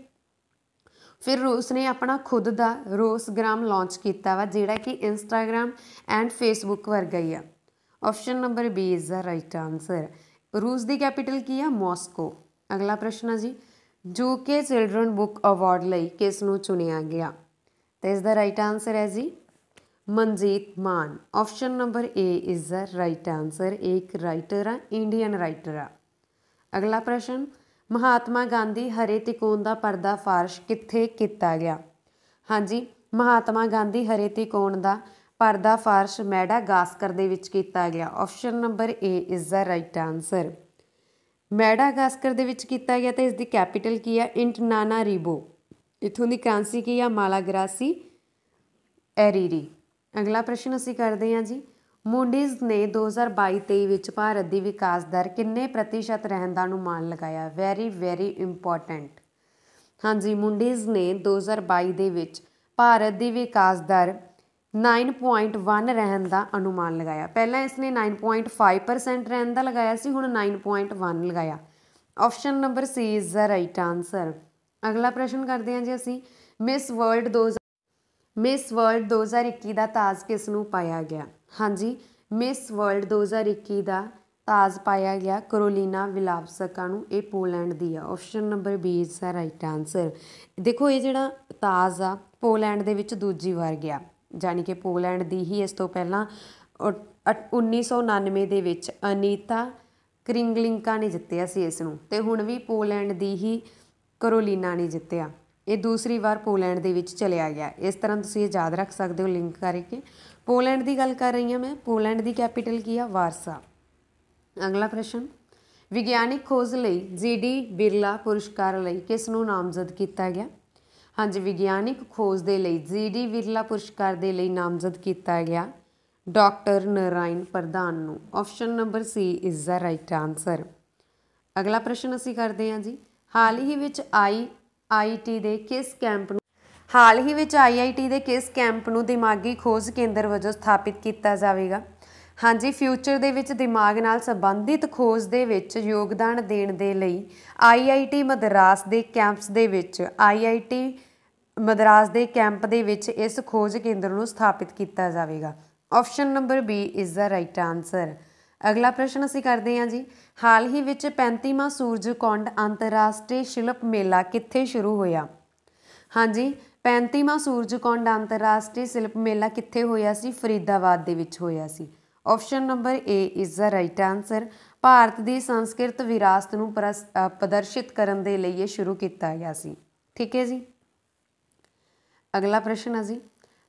A: ਫਿਰ ਰੂਸ ਨੇ ਆਪਣਾ ਖੁਦ ਦਾ ਰੋਸਗ੍ਰਾਮ ਲਾਂਚ ਕੀਤਾ ਵਾ ਜਿਹੜਾ ਕਿ ਇੰਸਟਾਗ੍ਰam ਐਂਡ ਫੇਸਬੁੱਕ ਵਰਗਾ ਹੀ ਆ option number B is the right answer ਰੂਸ ਦੀ ਕੈਪੀਟਲ ਕੀ ਆ ਮਾਸਕੋ ਅਗਲਾ ਪ੍ਰਸ਼ਨ ਆ ਜੀ ਜੋ ਕਿ ਚਿਲਡਰਨ ਬੁੱਕ ਅਵਾਰਡ ਲਈ ਕਿਸ ਨੂੰ ਚੁਣਿਆ ਗਿਆ ਤੇ ਇਸ ਦਾ ਰਾਈਟ ਆਨਸਰ ਹੈ ਜੀ Manjit Maan option number A is the right answer ਇੱਕ ਰਾਈਟਰ ਆ ਇੰਡੀਅਨ ਰਾਈਟਰ ਆ ਅਗਲਾ ਪ੍ਰਸ਼ਨ ਮਹਾਤਮਾ ਗਾਂਧੀ ਹਰੇ ਤਿਕੋਣ ਦਾ ਪਰਦਾ ਫਾਰਸ਼ ਕਿੱਥੇ ਕੀਤਾ ਗਿਆ ਹਾਂਜੀ ਮਹਾਤਮਾ ਗਾਂਧੀ ਹਰੇ ਤਿਕੋਣ ਦਾ ਪਰਦਾ ਫਾਰਸ਼ ਮੈਡਾ ਗਾਸਕਰ ਦੇ ਵਿੱਚ ਕੀਤਾ ਗਿਆ option number A is the right answer Madagascar ਦੇ ਵਿੱਚ ਕੀਤਾ ਗਿਆ ਤਾਂ ਇਸ ਦੀ ਕੈਪੀਟਲ ਕੀ ਹੈ ਇੰਟਨਾਨਾ ਰੀਬੋ ਇਥੋਂ ਦੀ ਕਰੰਸੀ ਕੀ ਆ ਮਾਲਾਗਰਾਸੀ ਐਰੀਰੀ ਅਗਲਾ ਪ੍ਰਸ਼ਨ ਅਸੀਂ ਕਰਦੇ ਹਾਂ ਜੀ ਮੂਡੀਜ਼ ਨੇ 2022-23 ਵਿੱਚ ਭਾਰਤ ਦੀ ਵਿਕਾਸ ਦਰ ਕਿੰਨੇ ਪ੍ਰਤੀਸ਼ਤ ਰਹਿਣ ਦਾ ਅਨੁਮਾਨ ਲਗਾਇਆ ਵੈਰੀ ਵੈਰੀ ਇੰਪੋਰਟੈਂਟ ਹਾਂਜੀ ਮੂਡੀਜ਼ ਨੇ 2022 ਦੇ ਵਿੱਚ ਭਾਰਤ ਦੀ ਵਿਕਾਸ ਦਰ 9.1 ਰਹਿਣ ਦਾ ਅਨੁਮਾਨ ਲਗਾਇਆ ਪਹਿਲਾਂ ਇਸ ਨੇ 9.5% ਰਹਿਣ ਦਾ ਲਗਾਇਆ ਸੀ ਹੁਣ 9.1 ਲਗਾਇਆ option number C is the right answer ਅਗਲਾ ਪ੍ਰਸ਼ਨ ਕਰਦੇ ਹਾਂ ਜੀ ਅਸੀਂ ਮਿਸ ਵਰਲਡ 2 ਮਿਸ ਵਰਲਡ 2021 ਦਾ ਤਾਜ ਕਿਸ ਨੂੰ ਪਾਇਆ ਗਿਆ ਹਾਂਜੀ ਮਿਸ ਵਰਲਡ 2021 ਦਾ ਤਾਜ ਪਾਇਆ ਗਿਆ ਕਰੋਲੀਨਾ ਵਿਲਾਵਸਕਾ ਨੂੰ ਇਹ ਪੋਲੈਂਡ ਦੀ ਆ ਆਪਸ਼ਨ ਨੰਬਰ ਬੀ ਇਸ ਦਾ ਰਾਈਟ ਆਨਸਰ ਦੇਖੋ ਇਹ ਜਿਹੜਾ ਤਾਜ ਆ ਪੋਲੈਂਡ ਦੇ ਵਿੱਚ ਦੂਜੀ ਵਾਰ ਗਿਆ ਜਾਨੀ ਕਿ ਪੋਲੈਂਡ ਦੀ ਹੀ ਇਸ ਤੋਂ ਪਹਿਲਾਂ 1999 ਦੇ ਵਿੱਚ ਅਨੀਤਾ ਕ੍ਰਿੰਗਲਿੰਕਾ ਨੇ ਜਿੱਤਿਆ ਸੀ ਇਸ ਨੂੰ ਤੇ ਹੁਣ ਵੀ ਪੋਲੈਂਡ ਦੀ ਹੀ ਕਰੋਲੀਨਾ ਨੇ ਜਿੱਤਿਆ ਇਹ ਦੂਸਰੀ ਵਾਰ ਪੋਲੈਂਡ ਦੇ ਵਿੱਚ ਚਲਿਆ ਗਿਆ ਇਸ ਤਰ੍ਹਾਂ ਤੁਸੀਂ ਇਹ ਯਾਦ ਰੱਖ ਸਕਦੇ ਹੋ ਲਿੰਕ ਕਰਕੇ ਪੋਲੈਂਡ ਦੀ ਗੱਲ ਕਰ ਰਹੀ ਹਾਂ ਮੈਂ ਪੋਲੈਂਡ ਦੀ ਕੈਪੀਟਲ ਕੀ ਆ ਵਾਰਸਾ ਅਗਲਾ ਪ੍ਰਸ਼ਨ ਵਿਗਿਆਨਿਕ ਖੋਜ ਲਈ ਜੀਡੀ ਬਿਰਲਾ ਪੁਰਸਕਾਰ ਲਈ ਕਿਸ ਨੂੰ ਨਾਮਜ਼ਦ ਕੀਤਾ ਗਿਆ ਹਾਂਜੀ ਵਿਗਿਆਨਿਕ ਖੋਜ ਦੇ ਲਈ ਜੀਡੀ ਬਿਰਲਾ ਪੁਰਸਕਾਰ ਦੇ ਲਈ ਨਾਮਜ਼ਦ ਕੀਤਾ ਗਿਆ ਡਾਕਟਰ ਨਰਾਇਣ ਪ੍ਰਧਾਨ ਨੂੰ option number C is the right answer ਅਗਲਾ ਪ੍ਰਸ਼ਨ ਅਸੀਂ ਕਰਦੇ ਹਾਂ ਜੀ ਹਾਲ ਹੀ ਵਿੱਚ ਆਈ ਆਈਟੀ ਦੇ ਕਿਸ ਕੈਂਪ ਨੂੰ ਹਾਲ ਹੀ ਵਿੱਚ ਆਈਆਈਟੀ ਦੇ ਕਿਸ ਕੈਂਪ ਨੂੰ ਦਿਮਾਗੀ ਖੋਜ ਕੇਂਦਰ ਵਜੋਂ ਸਥਾਪਿਤ ਕੀਤਾ ਜਾਵੇਗਾ ਹਾਂਜੀ ਫਿਊਚਰ ਦੇ ਵਿੱਚ ਦਿਮਾਗ ਨਾਲ ਸੰਬੰਧਿਤ ਖੋਜ ਦੇ ਵਿੱਚ ਯੋਗਦਾਨ ਦੇਣ ਦੇ ਲਈ ਆਈਆਈਟੀ ਮਦਰਾਸ ਦੇ ਕੈਂਪਸ ਦੇ ਵਿੱਚ ਆਈਆਈਟੀ ਮਦਰਾਸ ਦੇ ਕੈਂਪ ਦੇ ਵਿੱਚ ਇਸ ਖੋਜ ਕੇਂਦਰ ਨੂੰ ਸਥਾਪਿਤ ਕੀਤਾ ਜਾਵੇਗਾ option number B is the right answer ਅਗਲਾ ਪ੍ਰਸ਼ਨ ਅਸੀਂ ਕਰਦੇ ਹਾਂ ਜੀ ਹਾਲ ਹੀ ਵਿੱਚ 35ਵਾਂ ਸੂਰਜਕੁੰਡ ਅੰਤਰਰਾਸ਼ਟਰੀ ਸ਼ਿਲਪ ਮੇਲਾ ਕਿੱਥੇ ਸ਼ੁਰੂ ਹੋਇਆ ਹਾਂਜੀ 35ਵਾਂ ਸੂਰਜਕੁੰਡ ਅੰਤਰਰਾਸ਼ਟਰੀ ਸ਼ਿਲਪ ਮੇਲਾ ਕਿੱਥੇ ਹੋਇਆ ਸੀ ਫਰੀਦਾਬਾਦ ਦੇ ਵਿੱਚ ਹੋਇਆ ਸੀ option number A is the right answer Bharat ਦੀ ਸੰਸਕ੍ਰਿਤ ਵਿਰਾਸਤ ਨੂੰ ਪ੍ਰਦਰਸ਼ਿਤ ਕਰਨ ਦੇ ਲਈ ਇਹ ਸ਼ੁਰੂ ਕੀਤਾ ਗਿਆ ਸੀ ਠੀਕ ਹੈ ਜੀ ਅਗਲਾ ਪ੍ਰਸ਼ਨ ਹੈ ਜੀ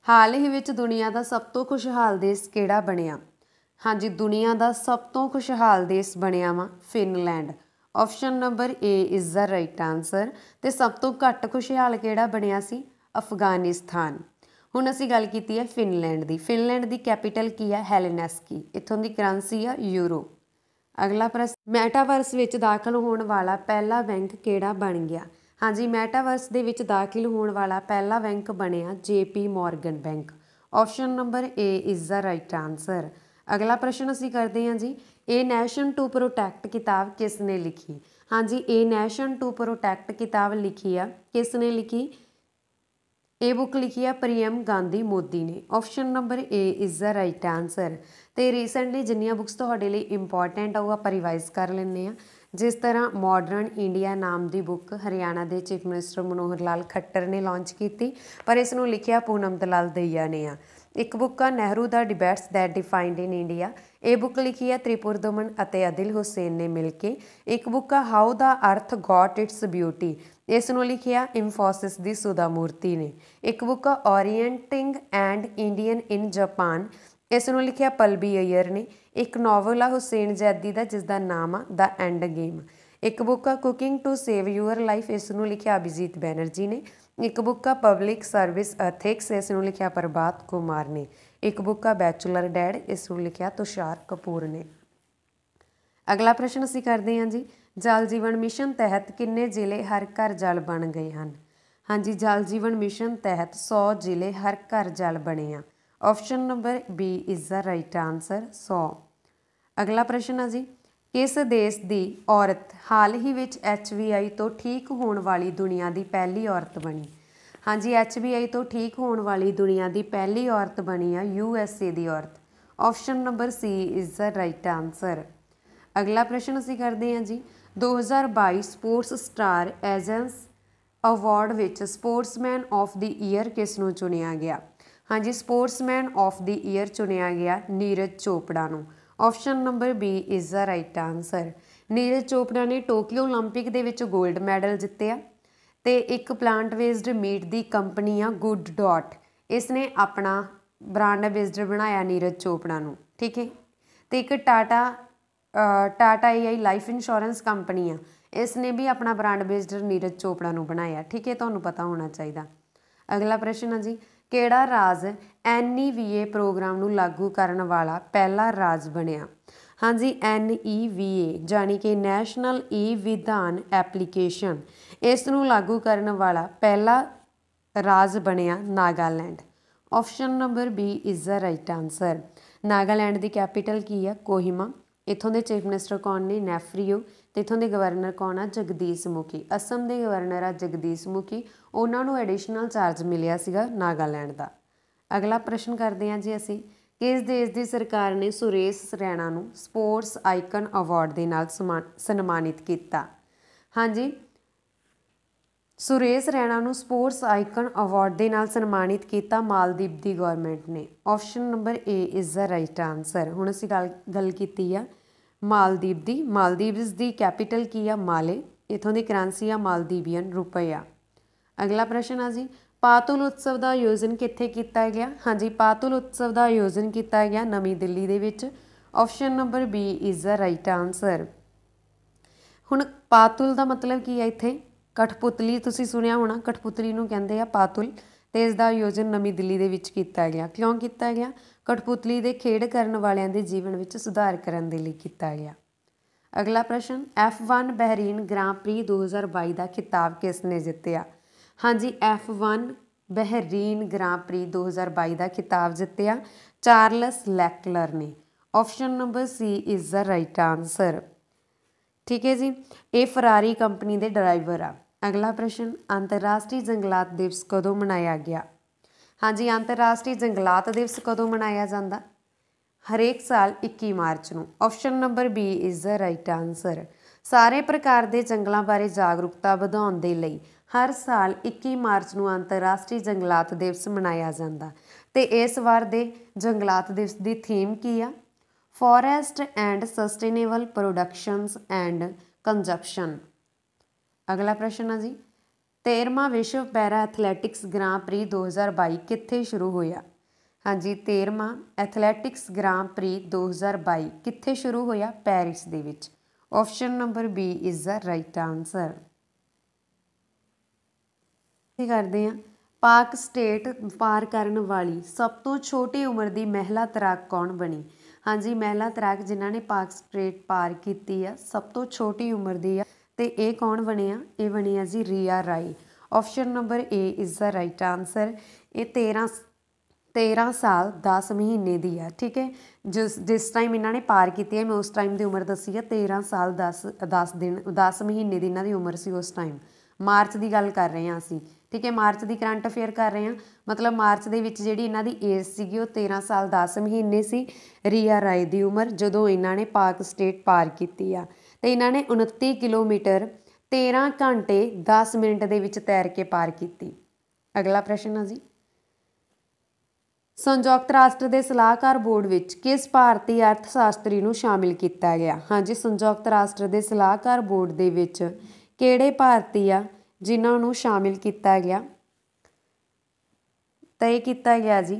A: ਹਾਲ ਹੀ ਵਿੱਚ ਦੁਨੀਆ ਦਾ ਸਭ ਤੋਂ ਖੁਸ਼ਹਾਲ ਦੇਸ਼ ਕਿਹੜਾ ਬਣਿਆ ਹਾਂਜੀ ਦੁਨੀਆ ਦਾ ਸਭ ਤੋਂ ਖੁਸ਼ਹਾਲ ਦੇਸ਼ ਬਣਿਆ ਵਾ Finland option number A is the right answer ਤੇ ਸਭ ਤੋਂ ਘੱਟ ਖੁਸ਼ਹਾਲ ਕਿਹੜਾ ਬਣਿਆ ਸੀ ਅਫਗਾਨਿਸਤਾਨ ਹੁਣ ਅਸੀਂ ਗੱਲ ਕੀਤੀ ਹੈ ਫਿਨਲੈਂਡ ਦੀ ਫਿਨਲੈਂਡ ਦੀ ਕੈਪੀਟਲ ਕੀ ਹੈ ਹੈਲਨੈਸਕੀ ਇਥੋਂ ਦੀ ਕਰੰਸੀ ਆ ਯੂਰੋ ਅਗਲਾ ਪ੍ਰਸ਼ਨ ਮੈਟਾਵਰਸ ਵਿੱਚ ਦਾਖਲ ਹੋਣ ਵਾਲਾ ਪਹਿਲਾ ਬੈਂਕ ਕਿਹੜਾ ਬਣ ਗਿਆ ਹਾਂਜੀ ਮੈਟਾਵਰਸ ਦੇ ਵਿੱਚ ਦਾਖਲ ਹੋਣ ਵਾਲਾ ਪਹਿਲਾ ਬੈਂਕ ਬਣਿਆ JP Morgan bank option number A is the right answer ਅਗਲਾ ਪ੍ਰਸ਼ਨ ਅਸੀਂ ਕਰਦੇ ਹਾਂ ਜੀ ਇਹ ਨੈਸ਼ਨ ਟੂ ਪ੍ਰੋਟੈਕਟ ਕਿਤਾਬ ਕਿਸ ਨੇ ਲਿਖੀ ਹਾਂਜੀ ਇਹ ਨੈਸ਼ਨ ਟੂ ਪ੍ਰੋਟੈਕਟ ਕਿਤਾਬ ਲਿਖੀ ਆ ਕਿਸ ਨੇ ਲਿਖੀ ਇਹ ਬੁੱਕ ਲਿਖੀ ਆ ਪ੍ਰੀਅਮ ਗਾਂਧੀ ਮੋਦੀ ਨੇ option number A is the right answer ਤੇ ਰੀਸੈਂਟਲੀ ਜਿੰਨੀਆਂ ਬੁੱਕਸ ਤੁਹਾਡੇ ਲਈ ਇੰਪੋਰਟੈਂਟ ਆਊਗਾ ਆਪਾਂ ਰਿਵਾਈਜ਼ ਕਰ ਲੈਣੇ ਆ ਜਿਸ ਤਰ੍ਹਾਂ ਮਾਡਰਨ ਇੰਡੀਆ ਨਾਮ ਦੀ ਬੁੱਕ ਹਰਿਆਣਾ ਦੇ ਚੀਫ ਮਿਨਿਸਟਰ ਮਨੋਹਰ ਲਾਲ ਖੱਟਰ ਨੇ ਲਾਂਚ ਕੀਤੀ ਪਰ ਇਸ ਨੂੰ ਲਿਖਿਆ ਪੂਨਮ ਦਲਾਲ ਦਈਆ ਨੇ ਆ ਇੱਕ ਬੁੱਕ ਆ ਨਹਿਰੂ ਦਾ ਡਿਬੇਟਸ ਦੈਟ ਡਿਫਾਈਨਡ ਇਨ ਇੰਡੀਆ ਇਹ ਬੁੱਕ ਲਿਖੀ ਆ ਤ੍ਰਿਪੁਰ ਦਮਨ ਅਤੇ ਅਦਿਲ ਹੁਸੈਨ ਨੇ ਮਿਲ ਕੇ ਇੱਕ ਬੁੱਕ ਆ ਹਾਊ ਦਾ ਅਰਥ ਗਾਟ ਇਟਸ ਬਿਊਟੀ ਇਸ ਨੂੰ ਲਿਖਿਆ ਇਮਫੋਸਿਸ ਦੀ ਸੁਦਾ ਮੂਰਤੀ ਨੇ ਇੱਕ ਬੁੱਕ ਆ orienting and Indian in Japan ਇਸ ਨੂੰ ਲਿਖਿਆ ਪਲਬੀ ਅਯਰ ਨੇ ਇੱਕ ਨੋਵਲ ਆ ਹੁਸੈਨ ਜੈਦੀ ਦਾ ਜਿਸ ਦਾ ਨਾਮ ਆ ਦਾ ਐਂਡ ਗੇਮ ਇੱਕ ਬੁੱਕ ਆ cooking to save your life ਇਸ ਨੂੰ ਲਿਖਿਆ ਅਭਿਜੀਤ ਬੈਨਰਜੀ ਨੇ ਇੱਕ ਬੁੱਕ ਆ ਪਬਲਿਕ ਸਰਵਿਸ ਐਥਿਕਸ ਇਸ ਨੂੰ ਲਿਖਿਆ ਪ੍ਰਭਾਤ ਕੁਮਾਰ ਨੇ ਇੱਕ ਬੁੱਕ ਆ ਬੈਚਲਰ ਡੈਡ ਇਸ ਨੂੰ ਲਿਖਿਆ ਤੁਸ਼ਾਰ ਕਪੂਰ ਨੇ ਅਗਲਾ ਪ੍ਰਸ਼ਨ ਅਸੀਂ ਕਰਦੇ ਹਾਂ ਜੀ ਜਲ ਜੀਵਨ ਮਿਸ਼ਨ ਤਹਿਤ ਕਿੰਨੇ ਜ਼ਿਲ੍ਹੇ ਹਰ ਘਰ ਜਲ ਬਣ ਗਏ ਹਨ ਹਾਂਜੀ ਜਲ ਜੀਵਨ ਮਿਸ਼ਨ ਤਹਿਤ 100 ਜ਼ਿਲ੍ਹੇ ਹਰ ਘਰ ਜਲ ਬਣੇ ਆ option number B is the right answer 100 ਅਗਲਾ ਪ੍ਰਸ਼ਨ ਆ ਜੀ ਇਸ ਦੇਸ਼ ਦੀ ਔਰਤ ਹਾਲ ਹੀ ਵਿੱਚ ਐਚਵੀਆਈ ਤੋਂ ਠੀਕ ਹੋਣ ਵਾਲੀ ਦੁਨੀਆ ਦੀ ਪਹਿਲੀ ਔਰਤ ਬਣੀ ਹਾਂਜੀ ਐਚਵੀਆਈ ਤੋਂ ਠੀਕ ਹੋਣ ਵਾਲੀ ਦੁਨੀਆ ਦੀ ਪਹਿਲੀ ਔਰਤ ਬਣੀ ਆ ਯੂਐਸਏ ਦੀ ਔਰਤ option number C is the right answer ਅਗਲਾ ਪ੍ਰਸ਼ਨ ਅਸੀਂ ਕਰਦੇ ਹਾਂ ਜੀ 2022 ਸਪੋਰਟਸ ਸਟਾਰ ਐਜੈਂਸ ਅਵਾਰਡ ਵਿੱਚ ਸਪੋਰਟਸਮੈਨ ਆਫ ਦੀ ਈਅਰ ਕਿਸ ਨੂੰ ਚੁਣਿਆ ਗਿਆ ਹਾਂਜੀ ਸਪੋਰਟਸਮੈਨ ਆਫ ਦੀ ਈਅਰ ਚੁਣਿਆ ਗਿਆ ਨੀਰਜ ਚੋਪੜਾ ਨੂੰ option number B is the right answer Neeraj Chopra ਨੇ ਟੋਕੀਓ 올림픽 ਦੇ ਵਿੱਚ 골ਡ ਮੈਡਲ ਜਿੱਤਿਆ ਤੇ ਇੱਕ ਪਲਾਂਟ ਵੇਸਡ ਮੀਟ ਦੀ ਕੰਪਨੀ ਆ ਗੁੱਡ ਡਾਟ ਇਸ ਨੇ ਆਪਣਾ ਬ੍ਰਾਂਡ ਐਂਬੈਸਡਰ ਬਣਾਇਆ ਨੀਰਜ ਚੋਪੜਾ ਨੂੰ ਠੀਕ ਹੈ ਤੇ ਇੱਕ Tata Tata AI life insurance company ਆ ਇਸ ਨੇ ਵੀ ਆਪਣਾ ਬ੍ਰਾਂਡ ਐਂਬੈਸਡਰ ਨੀਰਜ ਚੋਪੜਾ ਨੂੰ ਬਣਾਇਆ ਠੀਕ ਹੈ ਤੁਹਾਨੂੰ ਪਤਾ ਹੋਣਾ ਚਾਹੀਦਾ ਅਗਲਾ ਪ੍ਰਸ਼ਨ ਹੈ ਜੀ ਕਿਹੜਾ ਰਾਜ ਐਨਈਵੀਏ ਪ੍ਰੋਗਰਾਮ ਨੂੰ ਲਾਗੂ ਕਰਨ ਵਾਲਾ ਪਹਿਲਾ ਰਾਜ ਬਣਿਆ ਹਾਂਜੀ NEVA ਜਾਨੀ ਕਿ ਨੈਸ਼ਨਲ ਈ ਵਿਧਾਨ ਐਪਲੀਕੇਸ਼ਨ ਇਸ ਨੂੰ ਲਾਗੂ ਕਰਨ ਵਾਲਾ ਪਹਿਲਾ ਰਾਜ ਬਣਿਆ Nagaland option number B is the right answer Nagaland ਦੀ ਕੈਪੀਟਲ ਕੀ ਹੈ ਕੋਹਿਮਾ ਇਥੋਂ ਦੇ ਚੀਫ ਮਿਨਿਸਟਰ ਕੌਣ ਨੇ ਨੈਫਰੀਓ ਤੇ ਇਥੋਂ ਦੇ ਗਵਰਨਰ ਕੌਣ ਆ ਜਗਦੀਸ਼ ਮੁਖੀ ਅਸਮ ਦੇ ਗਵਰਨਰ ਆ ਜਗਦੀਸ਼ ਮੁਖੀ ਉਹਨਾਂ ਨੂੰ ਐਡੀਸ਼ਨਲ ਚਾਰਜ ਮਿਲਿਆ ਸੀਗਾ ਨਾਗਾਲੈਂਡ ਦਾ ਅਗਲਾ ਪ੍ਰਸ਼ਨ ਕਰਦੇ ਹਾਂ ਜੀ ਅਸੀਂ ਕਿਸ ਦੇਸ਼ ਦੀ ਸਰਕਾਰ ਨੇ ਸੁਰੇਸ਼ ਸਰੈਣਾ ਨੂੰ ਸਪੋਰਟਸ ਆਈਕਨ ਅਵਾਰਡ ਦੇ ਨਾਲ ਸਨਮਾਨਿਤ ਕੀਤਾ ਹਾਂਜੀ ਸੁਰੇਸ਼ ਰੈਣਾ ਨੂੰ ਸਪੋਰਟਸ ਆਈਕਨ ਅਵਾਰਡ ਦੇ ਨਾਲ ਸਨਮਾਨਿਤ ਕੀਤਾ ਮਾਲਦੀਪ ਦੀ ਗਵਰਨਮੈਂਟ ਨੇ option number A is the right answer ਹੁਣ ਅਸੀਂ ਗੱਲ ਕੀਤੀ ਆ ਮਾਲਦੀਵ ਦੀ ਮਾਲਦੀਵਸ ਦੀ ਕੈਪੀਟਲ ਕੀ ਆ ਮਾਲੇ ਇਥੋਂ ਦੀ ਕਰੰਸੀ ਆ ਮਾਲਦੀਵੀਅਨ ਰੁਪਇਆ ਅਗਲਾ ਪ੍ਰਸ਼ਨ ਆ ਜੀ ਪਾਤੁਲ ਉਤਸਵ ਦਾ ਆਯੋਜਨ ਕਿੱਥੇ ਕੀਤਾ ਗਿਆ ਹਾਂਜੀ ਪਾਤੁਲ ਉਤਸਵ ਦਾ ਆਯੋਜਨ ਕੀਤਾ ਗਿਆ ਨਵੀਂ ਦਿੱਲੀ ਦੇ ਵਿੱਚ option number B is the right answer ਹੁਣ ਪਾਤੁਲ ਦਾ ਮਤਲਬ ਕੀ ਆ ਇੱਥੇ ਕਠਪੁਤਲੀ ਤੁਸੀਂ ਸੁਣਿਆ ਹੋਣਾ ਕਠਪੁਤਲੀ ਨੂੰ ਕਹਿੰਦੇ ਆ ਪਾਤੁਲ ਤੇ ਇਸ ਦਾ ਆਯੋਜਨ ਨਵੀਂ ਦਿੱਲੀ ਦੇ ਵਿੱਚ ਕੀਤਾ ਗਿਆ ਕਿਉਂ ਕੀਤਾ ਗਿਆ ਕਠਪੁਤਲੀ ਦੇ ਖੇਡ ਕਰਨ ਵਾਲਿਆਂ ਦੇ ਜੀਵਨ ਵਿੱਚ ਸੁਧਾਰ ਕਰਨ ਦੇ ਲਈ ਕੀਤਾ ਗਿਆ ਅਗਲਾ ਪ੍ਰਸ਼ਨ F1 ਬਹਿਰੀਨ ਗ੍ਰਾਂ ਪ੍ਰੀ 2022 ਦਾ ਖਿਤਾਬ ਕਿਸ ਨੇ ਜਿੱਤਿਆ ਹਾਂਜੀ F1 ਬਹਿਰੀਨ ਗ੍ਰਾਂ ਪ੍ਰੀ 2022 ਦਾ ਖਿਤਾਬ ਜਿੱਤਿਆ ਚਾਰਲਸ ਲੈਕਲਰ ਨੇ option number C is the right answer ਠੀਕ ਹੈ ਜੀ ਇਹ ਫਰਾਰੀ ਕੰਪਨੀ ਦੇ ਡਰਾਈਵਰ ਆ ਅਗਲਾ ਪ੍ਰਸ਼ਨ ਅੰਤਰਰਾਸ਼ਟਰੀ ਜੰਗਲਾਤ ਦਿਵਸ ਕਦੋਂ ਮਨਾਇਆ ਗਿਆ ਹਾਂਜੀ ਅੰਤਰਰਾਸ਼ਟਰੀ ਜੰਗਲਾਤ ਦਿਵਸ ਕਦੋਂ ਮਨਾਇਆ ਜਾਂਦਾ ਹਰੇਕ ਸਾਲ 21 ਮਾਰਚ ਨੂੰ option number B is the right answer ਸਾਰੇ ਪ੍ਰਕਾਰ ਦੇ ਜੰਗਲਾਂ ਬਾਰੇ ਜਾਗਰੂਕਤਾ ਵਧਾਉਣ ਦੇ ਲਈ ਹਰ ਸਾਲ 21 ਮਾਰਚ ਨੂੰ ਅੰਤਰਰਾਸ਼ਟਰੀ ਜੰਗਲਾਤ ਦਿਵਸ ਮਨਾਇਆ ਜਾਂਦਾ ਤੇ ਇਸ ਵਾਰ ਦੇ ਜੰਗਲਾਤ ਦਿਵਸ ਦੀ ਥੀਮ ਕੀ ਆ forest and sustainable productions and consumption ਅਗਲਾ ਪ੍ਰਸ਼ਨ ਆ ਜੀ 13ਵਾਂ ਵਿਸ਼ਵ ਪੈਰਾ ਐਥਲੈਟਿਕਸ ਗ੍ਰਾਂ ਪ੍ਰੀ 2022 ਕਿੱਥੇ ਸ਼ੁਰੂ ਹੋਇਆ ਹਾਂਜੀ 13ਵਾਂ ਐਥਲੈਟਿਕਸ ਗ੍ਰਾਂ ਪ੍ਰੀ 2022 ਕਿੱਥੇ ਸ਼ੁਰੂ ਹੋਇਆ ਪੈਰਿਸ ਦੇ ਵਿੱਚ option number B is the right answer ਕੀ ਕਰਦੇ ਆ ਪਾਕ ਸਟੇਟ ਪਾਰ ਕਰਨ ਵਾਲੀ ਸਭ ਤੋਂ ਛੋਟੀ ਉਮਰ ਦੀ ਮਹਿਲਾ ਤਰਾਕ ਕੌਣ ਬਣੀ ਹਾਂਜੀ ਮਹਿਲਾ ਤਰਾਕ ਜਿਨ੍ਹਾਂ ਨੇ ਪਾਕ ਸਟੇਟ ਪਾਰ ਕੀਤੀ ਆ ਸਭ ਤੋਂ ਛੋਟੀ ਉਮਰ ਦੀ ਆ ਤੇ ਇਹ ਕੌਣ ਬਣਿਆ ਇਹ ਬਣਿਆ ਜੀ Riya Rai option number A is the right answer ਇਹ 13 13 ਸਾਲ 10 ਮਹੀਨੇ ਦੀ ਆ ਠੀਕ ਹੈ ਜਿਸ ਜਿਸ ਟਾਈਮ ਇਹਨਾਂ ਨੇ ਪਾਰ ਕੀਤੀ ਹੈ ਮੈਂ ਉਸ ਟਾਈਮ ਦੀ ਉਮਰ ਦੱਸੀ ਹੈ 13 ਸਾਲ 10 10 ਦਿਨ 10 ਮਹੀਨੇ ਦੀ ਇਹਨਾਂ ਦੀ ਉਮਰ ਸੀ ਉਸ ਟਾਈਮ ਮਾਰਚ ਦੀ ਗੱਲ ਕਰ ਰਹੇ ਹਾਂ ਅਸੀਂ ਠੀਕ ਹੈ ਮਾਰਚ ਦੀ ਕਰੰਟ ਅਫੇਅਰ ਕਰ ਰਹੇ ਹਾਂ ਮਤਲਬ ਮਾਰਚ ਦੇ ਵਿੱਚ ਜਿਹੜੀ ਇਹਨਾਂ ਦੀ ਏਜ ਸੀਗੀ ਉਹ 13 ਸਾਲ 10 ਮਹੀਨੇ ਸੀ ਰੀਆ ਰਾਏ ਦੀ ਉਮਰ ਜਦੋਂ ਇਹਨਾਂ ਨੇ ਪਾਕ ਸਟੇਟ ਪਾਰ ਕੀਤੀ ਆ ਤੇ ਇਹਨਾਂ ਨੇ 29 ਕਿਲੋਮੀਟਰ 13 ਘੰਟੇ 10 ਮਿੰਟ ਦੇ ਵਿੱਚ ਤੈਰ ਕੇ ਪਾਰ ਕੀਤੀ ਅਗਲਾ ਪ੍ਰਸ਼ਨ ਆ ਜੀ ਸੰਯੁਕਤ ਰਾਸ਼ਟਰ ਦੇ ਸਲਾਹਕਾਰ ਬੋਰਡ ਵਿੱਚ ਕਿਸ ਭਾਰਤੀ ਅਰਥ ਸ਼ਾਸਤਰੀ ਨੂੰ ਸ਼ਾਮਿਲ ਕੀਤਾ ਗਿਆ ਹਾਂਜੀ ਸੰਯੁਕਤ ਰਾਸ਼ਟਰ ਦੇ ਸਲਾਹਕਾਰ ਬੋਰਡ ਦੇ ਵਿੱਚ ਕਿਹੜੇ ਭਾਰਤੀ ਆ ਜਿਨ੍ਹਾਂ ਨੂੰ ਸ਼ਾਮਿਲ ਕੀਤਾ ਗਿਆ ਤੈਅ ਕੀਤਾ ਗਿਆ ਜੀ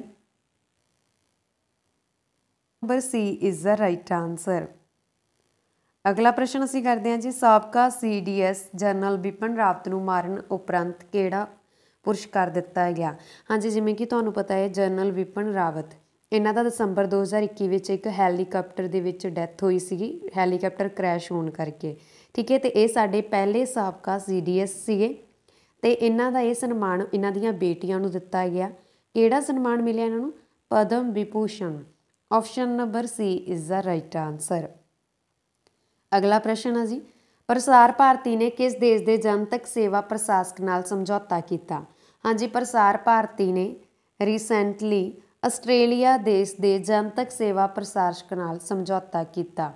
A: number C is the right answer ਅਗਲਾ ਪ੍ਰਸ਼ਨ ਅਸੀਂ ਕਰਦੇ ਹਾਂ ਜੀ ਸਾਬਕਾ ਸੀਡੀਐਸ ਜਨਰਲ ਬਿਪਨ ਰਾਵਤ ਨੂੰ ਮਾਰਨ ਉਪਰੰਤ ਕਿਹੜਾ ਪੁਰਸਕਾਰ ਦਿੱਤਾ ਗਿਆ ਹਾਂਜੀ ਜਿਵੇਂ ਕਿ ਤੁਹਾਨੂੰ ਪਤਾ ਹੈ ਜਨਰਲ ਵਿਪਨ ਰਾਵਤ ਇਹਨਾਂ ਦਾ ਦਸੰਬਰ 2021 ਵਿੱਚ ਇੱਕ ਹੈਲੀਕਾਪਟਰ ਦੇ ਵਿੱਚ ਡੈਥ ਹੋਈ ਸੀਗੀ ਹੈਲੀਕਾਪਟਰ ਕ੍ਰੈਸ਼ ਹੋਣ ਕਰਕੇ ਠੀਕ ਹੈ ਤੇ ਇਹ ਸਾਡੇ ਪਹਿਲੇ ਸਾਬਕਾ ਸੀਡੀਐਸ ਸੀਗੇ ਤੇ ਇਹਨਾਂ ਦਾ ਇਹ ਸਨਮਾਨ ਇਹਨਾਂ ਦੀਆਂ ਬੇਟੀਆਂ ਨੂੰ ਦਿੱਤਾ ਗਿਆ ਕਿਹੜਾ ਸਨਮਾਨ ਮਿਲਿਆ ਇਹਨਾਂ ਨੂੰ Padma Vibhushan option number C is the right answer ਅਗਲਾ ਪ੍ਰਸ਼ਨ ਹੈ ਜੀ ਪ੍ਰਸਾਰ ਭਾਰਤੀ ਨੇ ਕਿਸ ਦੇਸ਼ ਦੇ ਜਨਤਕ ਸੇਵਾ ਪ੍ਰਸ਼ਾਸਕ ਨਾਲ ਸਮਝੌਤਾ ਕੀਤਾ ਹਾਂਜੀ ਪ੍ਰਸਾਰ ਭਾਰਤੀ ਨੇ ਰੀਸੈਂਟਲੀ ਆਸਟ੍ਰੇਲੀਆ ਦੇਸ਼ ਦੇ ਜਨਤਕ ਸੇਵਾ ਪ੍ਰਸ਼ਾਸਕ ਨਾਲ ਸਮਝੌਤਾ ਕੀਤਾ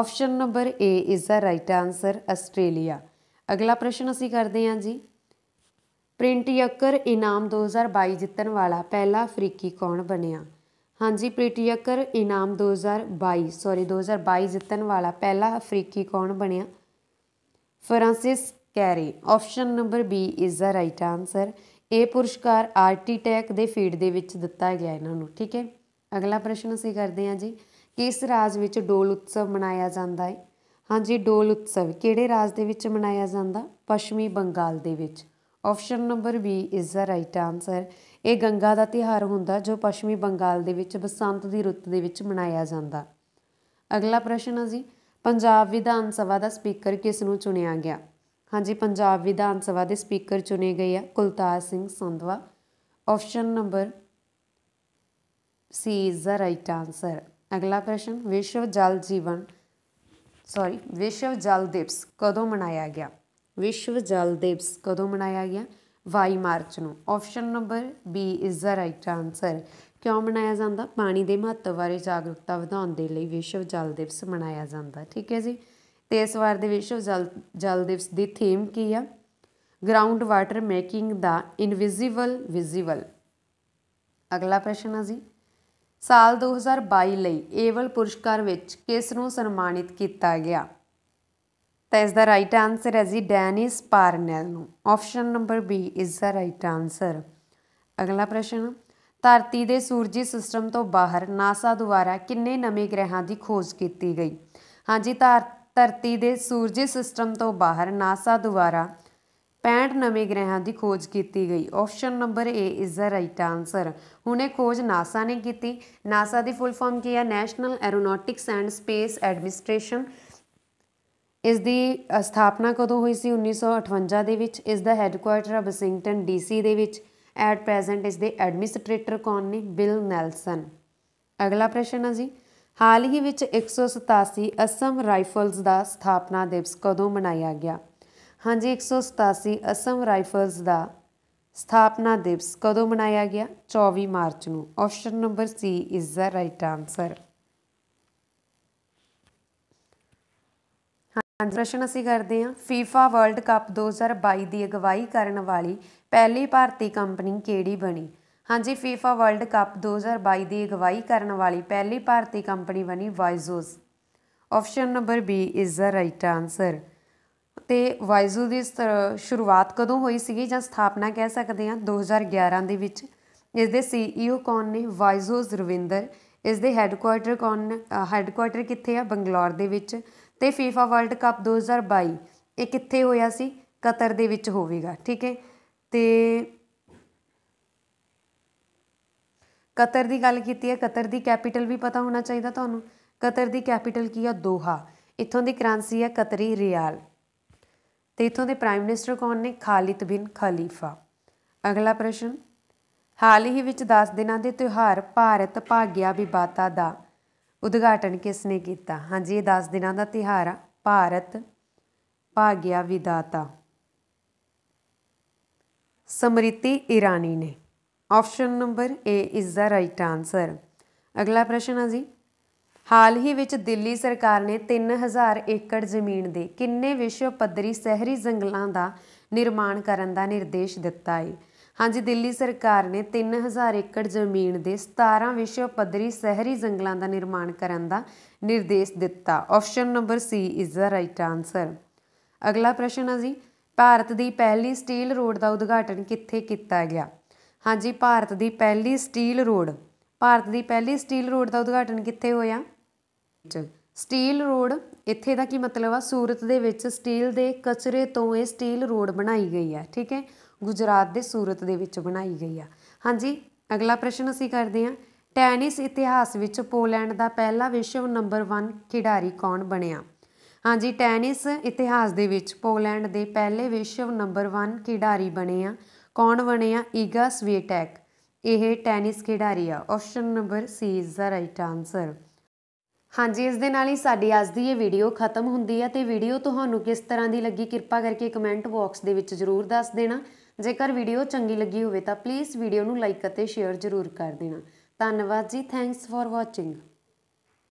A: option number A is the right answer Australia ਅਗਲਾ ਪ੍ਰਸ਼ਨ ਅਸੀਂ ਕਰਦੇ ਹਾਂ ਜੀ ਪ੍ਰਿੰਟ ਯਕਰ ਇਨਾਮ 2022 ਜਿੱਤਣ ਵਾਲਾ ਪਹਿਲਾ ਅਫਰੀਕੀ ਕੌਣ ਬਣਿਆ ਹਾਂਜੀ ਅਕਰ ਇਨਾਮ 2022 ਸੌਰੀ 2022 ਜਿੱਤਣ ਵਾਲਾ ਪਹਿਲਾ ਅਫਰੀਕੀ ਕੌਣ ਬਣਿਆ Francis Kéré option number B is the right answer ਇਹ ਪੁਰਸਕਾਰ ਆਰਟੀਟੈਕ ਦੇ ਫੀਲਡ ਦੇ ਵਿੱਚ ਦਿੱਤਾ ਗਿਆ ਇਹਨਾਂ ਨੂੰ ਠੀਕ ਹੈ ਅਗਲਾ ਪ੍ਰਸ਼ਨ ਅਸੀਂ ਕਰਦੇ ਹਾਂ ਜੀ ਕਿਸ ਰਾਜ ਵਿੱਚ ਡੋਲ ਉਤਸਵ ਮਨਾਇਆ ਜਾਂਦਾ ਹੈ ਹਾਂਜੀ ਡੋਲ ਉਤਸਵ ਕਿਹੜੇ ਰਾਜ ਦੇ ਵਿੱਚ ਮਨਾਇਆ ਜਾਂਦਾ ਪੱਛਮੀ ਬੰਗਾਲ ਦੇ ਵਿੱਚ option number B is the right answer ਇਹ ਗੰਗਾ ਦਾ ਤਿਹਾਰ ਹੁੰਦਾ ਜੋ ਪੱਛਮੀ ਬੰਗਾਲ ਦੇ ਵਿੱਚ ਬਸੰਤ ਦੀ ਰੁੱਤ ਦੇ ਵਿੱਚ ਮਨਾਇਆ ਜਾਂਦਾ ਅਗਲਾ ਪ੍ਰਸ਼ਨ ਹੈ ਜੀ ਪੰਜਾਬ ਵਿਧਾਨ ਸਭਾ ਦਾ ਸਪੀਕਰ ਕਿਸ ਨੂੰ ਚੁਣਿਆ ਗਿਆ ਹਾਂਜੀ ਪੰਜਾਬ ਵਿਧਾਨ ਸਭਾ ਦੇ ਸਪੀਕਰ ਚੁਣੇ ਗਏ ਆ Kultar Singh Sandhwan option number C is the right answer ਅਗਲਾ ਪ੍ਰਸ਼ਨ ਵਿਸ਼ਵ ਜਲ ਜੀਵਨ ਸੌਰੀ ਵਿਸ਼ਵ ਜਲ ਦਿਵਸ ਕਦੋਂ ਮਨਾਇਆ ਗਿਆ ਵਿਸ਼ਵ ਜਲ ਦਿਵਸ ਕਦੋਂ ਮਨਾਇਆ ਗਿਆ ਵਾਈ ਮਾਰਚ ਨੂੰ option number B is the right answer ਕਿਉਂ ਮਨਾਇਆ ਜਾਂਦਾ ਪਾਣੀ ਦੇ ਮਹੱਤਵ ਬਾਰੇ ਜਾਗਰੂਕਤਾ ਵਧਾਉਣ ਦੇ ਲਈ ਵਿਸ਼ਵ ਜਲ ਦਿਵਸ ਮਨਾਇਆ ਜਾਂਦਾ ਠੀਕ ਹੈ ਜੀ ਤੇ ਇਸ ਵਾਰ ਦੇ ਵਿਸ਼ਵ ਜਲ ਜਲ ਦਿਵਸ ਦੀ ਥੀਮ ਕੀ ਆ ground water making the invisible visible ਅਗਲਾ ਪ੍ਰਸ਼ਨ ਹੈ ਜੀ ਸਾਲ 2022 ਲਈ ਏਵਲ ਪੁਰਸਕਾਰ ਵਿੱਚ ਕਿਸ ਨੂੰ ਸਨਮਾਨਿਤ ਕੀਤਾ ਗਿਆ ਤਾਂ ਇਸ ਦਾ ਰਾਈਟ ਆਨਸਰ ਹੈ ਜੀ ਡੈਨਿਸ ਪਾਰਨੈਲ ਨੂੰ option number B is the right answer ਅਗਲਾ ਪ੍ਰਸ਼ਨ ਧਰਤੀ ਦੇ ਸੂਰਜੀ ਸਿਸਟਮ ਤੋਂ ਬਾਹਰ ਨਾਸਾ ਦੁਆਰਾ ਕਿੰਨੇ ਨਵੇਂ ਗ੍ਰਹਿਾਂ ਦੀ ਖੋਜ ਕੀਤੀ ਗਈ ਹਾਂਜੀ ਧਰਤੀ ਦੇ ਸੂਰਜੀ ਸਿਸਟਮ ਤੋਂ ਬਾਹਰ ਨਾਸਾ ਦੁਆਰਾ 65 ਨਵੇਂ ਗ੍ਰਹਿਾਂ ਦੀ ਖੋਜ ਕੀਤੀ ਗਈ option number A is the right answer ਹੁਣੇ ਖੋਜ ਨਾਸਾ ਨੇ ਕੀਤੀ ਨਾਸਾ ਦੀ ਫੁੱਲ ਫਾਰਮ ਕੀ ਹੈ National Aeronautics and Space Administration ਇਸ ਦੀ ਸਥਾਪਨਾ ਕਦੋਂ ਹੋਈ ਸੀ 1958 ਦੇ ਵਿੱਚ ਇਸ ਦਾ ਹੈੱਡਕੁਆਰਟਰ ਆ ਵਾਸ਼ਿੰਗਟਨ ਡੀਸੀ ਦੇ ਵਿੱਚ ਐਟ ਪ੍ਰੈਜ਼ੈਂਟ ਇਸ ਦੇ ਐਡਮਿਨਿਸਟ੍ਰੇਟਰ ਕੌਣ ਨੇ ਬਿਲ ਨੈਲਸਨ ਅਗਲਾ ਪ੍ਰਸ਼ਨ ਹੈ ਜੀ ਹਾਲ ਹੀ ਵਿੱਚ 187 ਅਸਮ ਰਾਈਫਲਸ ਦਾ ਸਥਾਪਨਾ ਦਿਵਸ ਕਦੋਂ ਮਨਾਇਆ ਗਿਆ ਹਾਂਜੀ 187 ਅਸਮ ਰਾਈਫਲਸ ਦਾ ਸਥਾਪਨਾ ਦਿਵਸ ਕਦੋਂ ਮਨਾਇਆ ਗਿਆ 24 ਮਾਰਚ ਨੂੰ option number C is the right answer ਪ੍ਰਸ਼ਨ ਅਸੀਂ ਕਰਦੇ ਹਾਂ FIFA ਵਰਲਡ ਕੱਪ 2022 ਦੀ ਅਗਵਾਈ ਕਰਨ ਵਾਲੀ ਪਹਿਲੀ ਭਾਰਤੀ ਕੰਪਨੀ ਕਿਹੜੀ ਬਣੀ ਹਾਂਜੀ FIFA ਵਰਲਡ ਕੱਪ 2022 ਦੀ ਅਗਵਾਈ ਕਰਨ ਵਾਲੀ ਪਹਿਲੀ ਭਾਰਤੀ ਕੰਪਨੀ ਬਣੀ ਵਾਈਜ਼ੋਸ option number B is the right answer ਤੇ ਵਾਈਜ਼ੋ ਦੀ ਸ਼ੁਰੂਆਤ ਕਦੋਂ ਹੋਈ ਸੀਗੀ ਜਾਂ ਸਥਾਪਨਾ ਕਹਿ ਸਕਦੇ ਹਾਂ 2011 ਦੇ ਵਿੱਚ ਇਸ ਦੇ ਸੀਈਓ e ਕੌਣ ਨੇ ਵਾਈਜ਼ੋਸ ਰਵਿੰਦਰ ਇਸ ਦੇ ਹੈੱਡਕੁਆਰਟਰ ਕੌਣ ਹੈੱਡਕੁਆਰਟਰ ਕਿੱਥੇ ਆ ਬੰਗਲੌਰ ਦੇ ਵਿੱਚ ਤੇ FIFA ਵਰਲਡ ਕੱਪ 2022 ਇਹ ਕਿੱਥੇ ਹੋਇਆ ਸੀ ਕਤਰ ਦੇ ਵਿੱਚ ਹੋਵੇਗਾ ਠੀਕ ਹੈ ਤੇ ਕਤਰ ਦੀ ਗੱਲ ਕੀਤੀ ਹੈ ਕਤਰ ਦੀ ਕੈਪੀਟਲ ਵੀ ਪਤਾ ਹੋਣਾ ਚਾਹੀਦਾ ਤੁਹਾਨੂੰ ਕਤਰ ਦੀ ਕੈਪੀਟਲ ਕੀ ਹੈ ਦੋਹਾ ਇੱਥੋਂ ਦੀ ਕਰੰਸੀ ਹੈ ਕਤਰੀ ਰਿਆਲ ਤੇ ਇੱਥੋਂ ਦੇ ਪ੍ਰਾਈਮ ਮਿਨਿਸਟਰ ਕੌਣ ਨੇ ਖਾਲਿਦ ਬਿਨ ਖਲੀਫਾ ਅਗਲਾ ਪ੍ਰਸ਼ਨ ਹਾਲ ਹੀ ਵਿੱਚ 10 ਦਿਨਾਂ ਦੇ ਤਿਉਹਾਰ ਭਾਰਤ ਭਾਗਿਆ ਵਿਵਾਤਾ ਦਾ ਉਦਘਾਟਨ ਕਿਸ ਨੇ ਕੀਤਾ ਹਾਂਜੀ ਇਹ 10 ਦਿਨਾਂ ਦਾ ਤਿਹਾਰ ਆ ਭਾਰਤ ਭਾਗਿਆ ਵਿਦਾਤਾ ਸਮ੍ਰਿਤੀ ਇਰਾਨੀ ਨੇ option number A is the right answer ਅਗਲਾ ਪ੍ਰਸ਼ਨ ਆ ਜੀ ਹਾਲ ਹੀ ਵਿੱਚ ਦਿੱਲੀ ਸਰਕਾਰ ਨੇ 3000 ਏਕੜ ਜ਼ਮੀਨ ਦੇ ਕਿੰਨੇ ਵਿਸ਼ਵ ਪੱਧਰੀ ਸ਼ਹਿਰੀ ਜੰਗਲਾਂ ਦਾ ਨਿਰਮਾਣ ਕਰਨ ਦਾ ਨਿਰਦੇਸ਼ ਦਿੱਤਾ ਹੈ ਹਾਂਜੀ ਦਿੱਲੀ ਸਰਕਾਰ ਨੇ 3000 ਏਕੜ ਜ਼ਮੀਨ ਦੇ 17 ਵਿਸ਼ਵ ਪੱਧਰੀ ਸ਼ਹਿਰੀ ਜੰਗਲਾਂ ਦਾ ਨਿਰਮਾਣ ਕਰਨ ਦਾ ਨਿਰਦੇਸ਼ ਦਿੱਤਾ option number C is the right answer ਅਗਲਾ ਪ੍ਰਸ਼ਨ ਹੈ ਜੀ ਭਾਰਤ ਦੀ ਪਹਿਲੀ ਸਟੀਲ ਰੋਡ ਦਾ ਉਦਘਾਟਨ ਕਿੱਥੇ ਕੀਤਾ ਗਿਆ ਹਾਂਜੀ ਭਾਰਤ ਦੀ ਪਹਿਲੀ ਸਟੀਲ ਰੋਡ ਭਾਰਤ ਦੀ ਪਹਿਲੀ ਸਟੀਲ ਰੋਡ ਦਾ ਉਦਘਾਟਨ ਕਿੱਥੇ ਹੋਇਆ ਸਟੀਲ ਰੋਡ ਇੱਥੇ ਦਾ ਕੀ ਮਤਲਬ ਆ ਸੂਰਤ ਦੇ ਵਿੱਚ ਸਟੀਲ ਦੇ ਕਚਰੇ ਤੋਂ ਇਹ ਸਟੀਲ ਰੋਡ ਬਣਾਈ ਗਈ ਹੈ ਠੀਕ ਹੈ ਗੁਜਰਾਤ ਦੇ ਸੂਰਤ ਦੇ ਵਿੱਚ ਬਣਾਈ ਗਈ ਆ ਹਾਂਜੀ ਅਗਲਾ ਪ੍ਰਸ਼ਨ ਅਸੀਂ ਕਰਦੇ ਹਾਂ ਟੈਨਿਸ ਇਤਿਹਾਸ ਵਿੱਚ ਪੋਲੈਂਡ ਦਾ ਪਹਿਲਾ ਵਿਸ਼ਵ ਨੰਬਰ 1 ਖਿਡਾਰੀ ਕੌਣ ਬਣਿਆ ਹਾਂਜੀ ਟੈਨਿਸ ਇਤਿਹਾਸ ਦੇ ਵਿੱਚ ਪੋਲੈਂਡ ਦੇ ਪਹਿਲੇ ਵਿਸ਼ਵ ਨੰਬਰ 1 ਖਿਡਾਰੀ ਬਣੇ ਆ ਕੌਣ ਬਣੇ ਆ ਈਗਾ ਸਵੇਟੈਕ ਇਹ ਟੈਨਿਸ ਖਿਡਾਰੀ ਆ option number C is the right answer ਹਾਂਜੀ ਇਸ ਦੇ ਨਾਲ ਹੀ ਸਾਡੀ ਅੱਜ ਦੀ ਇਹ ਵੀਡੀਓ ਖਤਮ ਹੁੰਦੀ ਹੈ ਤੇ ਵੀਡੀਓ ਤੁਹਾਨੂੰ ਕਿਸ ਤਰ੍ਹਾਂ ਦੀ ਲੱਗੀ ਕਿਰਪਾ ਕਰਕੇ ਕਮੈਂਟ ਬਾਕਸ ਦੇ ਵਿੱਚ ਜ਼ਰੂਰ ਦੱਸ ਦੇਣਾ ਜੇਕਰ ਵੀਡੀਓ ਚੰਗੀ ਲੱਗੀ ਹੋਵੇ ਤਾਂ ਪਲੀਜ਼ ਵੀਡੀਓ ਨੂੰ ਲਾਈਕ ਅਤੇ ਸ਼ੇਅਰ ਜ਼ਰੂਰ ਕਰ ਦੇਣਾ ਧੰਨਵਾਦ ਜੀ ਥੈਂਕਸ ਫਾਰ ਵਾਚਿੰਗ